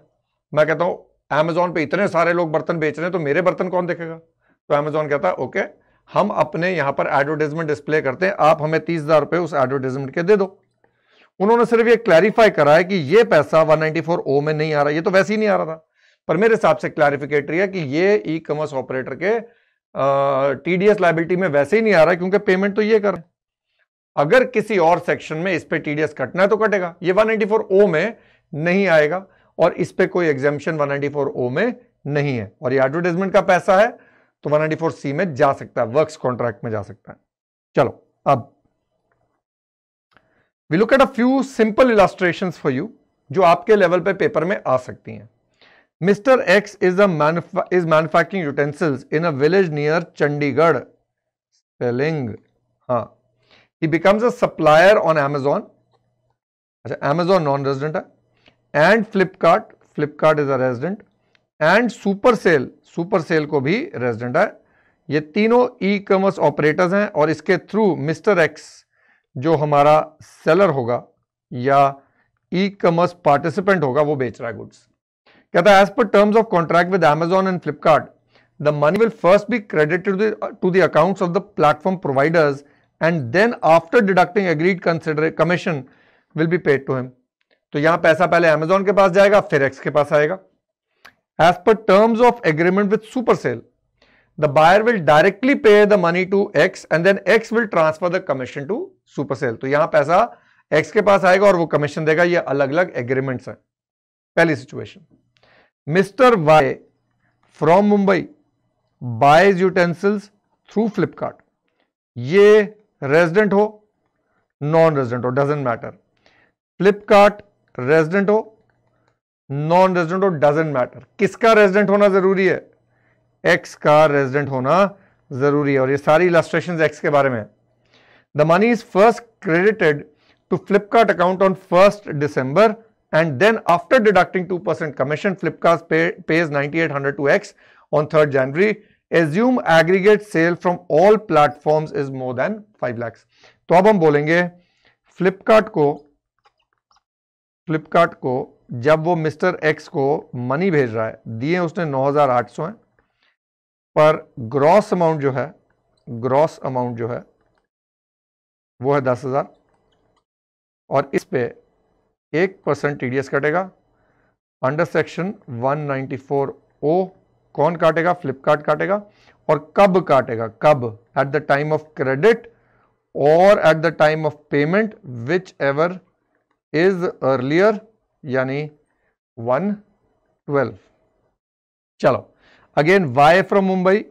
मैं कहता हूँ अमेजोन पे इतने सारे लोग बर्तन बेच रहे हैं तो मेरे बर्तन कौन देखेगा तो अमेजोन कहता है ओके हम अपने यहाँ पर एडवर्टीजमेंट डिस्प्ले करते हैं आप हमें तीस हज़ार रुपये उस एडवर्टीजमेंट के दे दो उन्होंने सिर्फ ये क्लैरिफाई करा है कि ये पैसा 194 ओ में नहीं आ रहा ये तो वैसे ही नहीं आ रहा था पर मेरे हिसाब से क्लैरिफिकेटरी है कि ये ई कॉमर्स ऑपरेटर के टी डी एस लाइबिलिटी में वैसे ही नहीं आ रहा क्योंकि पेमेंट तो ये कर रहे हैं अगर किसी और सेक्शन में इस पर टीडीएस कटना है तो कटेगा ये 194 ओ में नहीं आएगा और इस पर कोई एग्जामेशन 194 ओ में नहीं है और ये एडवर्टाइजमेंट का पैसा है तो 194 सी में जा सकता है वर्क्स कॉन्ट्रैक्ट में जा सकता है चलो अब we look at a few simple illustration for you जो आपके लेवल पे पेपर में आ सकती हैं mister X is is manufacturing utensils in a village near Chandigarh spelling हाँ he becomes a supplier on Amazon. अच्छा, Amazon non-resident and Flipkart, Flipkart is a resident and super sale, super sale को भी resident है. ये तीनों ई commerce operators हैं और इसके थ्रू मिस्टर एक्स जो हमारा सेलर होगा या ई कॉमर्स पार्टिसिपेंट होगा वो बेच रहा है गुड्स कहता है as per terms of contract with Amazon and Flipkart the money will first be credited to the accounts of the platform providers and then after deducting agreed consider commission will be paid to him तो यहां पैसा पहले Amazon के पास जाएगा फिर x के पास आएगा as per terms of agreement with super sale the buyer will directly pay the money to X and then X will transfer the commission to super sale तो यहां पैसा एक्स के पास आएगा और वो कमीशन देगा ये अलग अलग एग्रीमेंट हैं पहली situation mister Y from Mumbai buys utensils through Flipkart ये रेजिडेंट हो नॉन रेजिडेंट हो डजेंट मैटर फ्लिपकार्ट रेजिडेंट हो नॉन रेजिडेंट हो डजेंट मैटर किसका रेजिडेंट होना जरूरी है एक्स का रेजिडेंट होना जरूरी है और ये सारी इलास्ट्रेशन एक्स के बारे में the money is first credited to Flipkart account on first December and then after deducting two percent commission commission pays ninety eight hundred to X on third January assume aggregate sale from all platform is more than five lakhs तो अब हम बोलेंगे फ्लिपकार्ट को फ्लिपकार्ट को जब वो mister x को money भेज रहा है दिए उसने 9800 हैं पर ग्रॉस अमाउंट जो है ग्रॉस अमाउंट जो है वो है दस हज़ार और इस पे एक परसेंट टी कटेगा अंडर सेक्शन 194 ओ कौन काटेगा फ्लिपकार्ट काटेगा और कब काटेगा कब at the time of credit और at the time of payment whichever is earlier यानी वन ट्वेल्व चलो again buy from Mumbai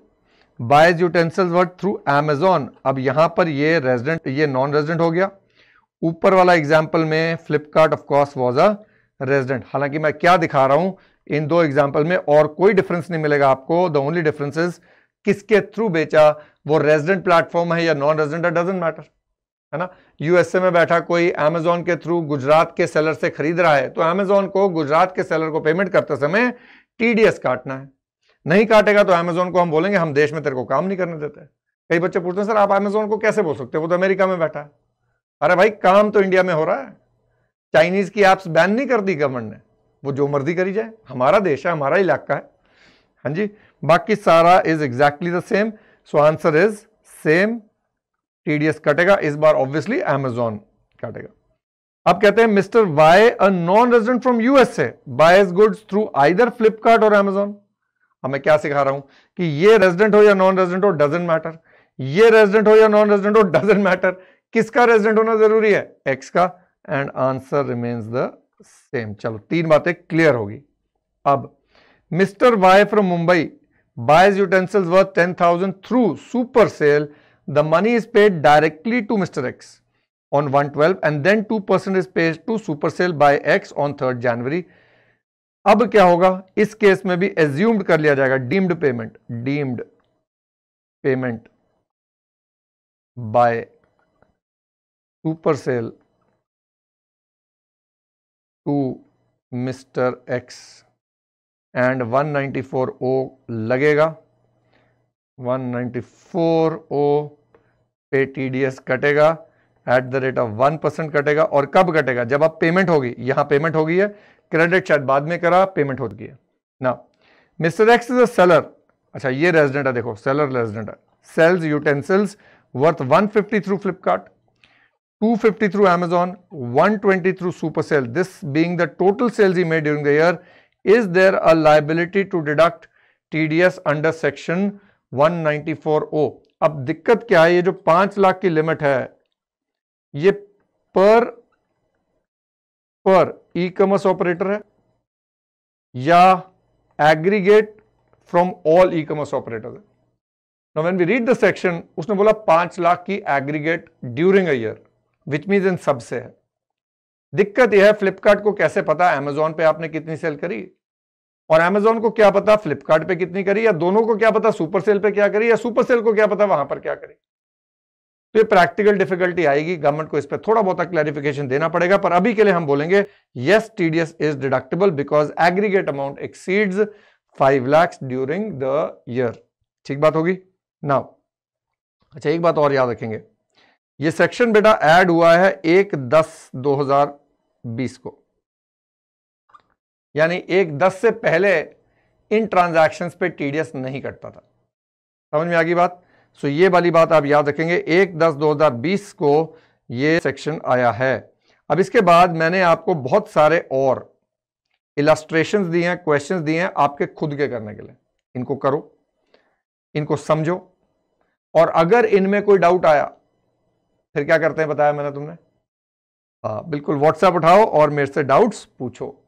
buys utensils worth through Amazon अब यहां पर ये रेजिडेंट ये नॉन रेजिडेंट हो गया ऊपर वाला एग्जाम्पल में Flipkart of was a resident हालांकि मैं क्या दिखा रहा हूं इन दो एग्जाम्पल में और कोई डिफरेंस नहीं मिलेगा आपको द ओनली डिफरेंस किसके थ्रू बेचा वो रेजिडेंट प्लेटफॉर्म है या नॉन रेजिडेंट डजेंट मैटर है ना यूएसए में बैठा कोई अमेजोन के थ्रू गुजरात के सेलर से खरीद रहा है तो अमेजोन को गुजरात के सेलर को पेमेंट करते समय टीडीएस काटना है नहीं काटेगा तो अमेजोन को हम बोलेंगे हम देश में तेरे को काम नहीं करने देते कई बच्चे पूछते हैं सर आप अमेजोन को कैसे बोल सकते हो वो तो अमेरिका में बैठा है अरे भाई काम तो इंडिया में हो रहा है चाइनीज की एप्स बैन नहीं कर दी गवर्नमेंट ने वो जो मर्जी करी जाए हमारा देश है हमारा इलाका है हाँ जी बाकी सारा is exactly the same so answer is same TDS कटेगा इस बार ऑब्वियसली एमेजॉन कटेगा अब कहते हैं mister Y a non resident from USA buys goods through either Flipkart और एमेजॉन अब मैं क्या सिखा रहा हूं कि ये रेजिडेंट हो या नॉन रेजिडेंट हो डजेंट मैटर ये रेजिडेंट हो या नॉन रेजिडेंट हो डजेंट मैटर किसका रेजिडेंट होना जरूरी है एक्स का and answer remains the same चलो तीन बातें क्लियर होगी अब mister Y from Mumbai buys utensils worth ten thousand through super sale the money is paid directly to mister X on one twelve and then two percent is paid to super sale by x on third January अब क्या होगा इस case में भी assumed कर लिया जाएगा deemed payment deemed payment by super sale to mister X and 194 O लगेगा 194 ओ पे टीडीएस कटेगा at the rate of one percent कटेगा और कब कटेगा जब आप पेमेंट होगी यहां पेमेंट होगी है क्रेडिट शायद बाद में करा पेमेंट हो गई है ना mister X is a seller अच्छा ये रेजिडेंट है देखो सेलर रेजिडेंट है sales utensils worth 150 through Flipkart 250 through Amazon, 120 through Supercell. This being the total sales he made during the year, is there a liability to deduct TDS under section 194O? अब दिक्कत क्या है ये जो पांच लाख की लिमिट है ये पर पर ई कॉमर्स ऑपरेटर है या aggregate from all e commerce operator है now when we read the section उसने बोला पांच लाख की aggregate during a year which means in सबसे है दिक्कत यह है फ्लिपकार्ट को कैसे पता अमेजोन पे आपने कितनी सेल करी और अमेजोन को क्या पता फ्लिपकार्ट पे कितनी करी या दोनों को क्या पता सुपर सेल पे क्या करी या सुपर सेल को क्या पता वहां पर क्या करी तो ये प्रैक्टिकल डिफिकल्टी आएगी गवर्नमेंट को इस पर थोड़ा बहुत क्लैरिफिकेशन देना पड़ेगा पर अभी के लिए हम बोलेंगे yes TDS is deductible because aggregate amount exceeds five lakhs during the year ठीक बात होगी ना अच्छा एक बात और याद रखेंगे ये सेक्शन बेटा ऐड हुआ है एक दस दो हजार बीस को यानी एक दस से पहले इन ट्रांजैक्शंस पे टीडीएस नहीं कटता था समझ में आ गई बात सो ये वाली बात आप याद रखेंगे एक दस दो हजार बीस को ये सेक्शन आया है अब इसके बाद मैंने आपको बहुत सारे और इलास्ट्रेशन दिए हैं क्वेश्चन दिए हैं आपके खुद के करने के लिए इनको करो इनको समझो और अगर इनमें कोई डाउट आया फिर क्या करते हैं बताया मैंने तुमने हाँ बिल्कुल व्हाट्सएप उठाओ और मेरे से डाउट्स पूछो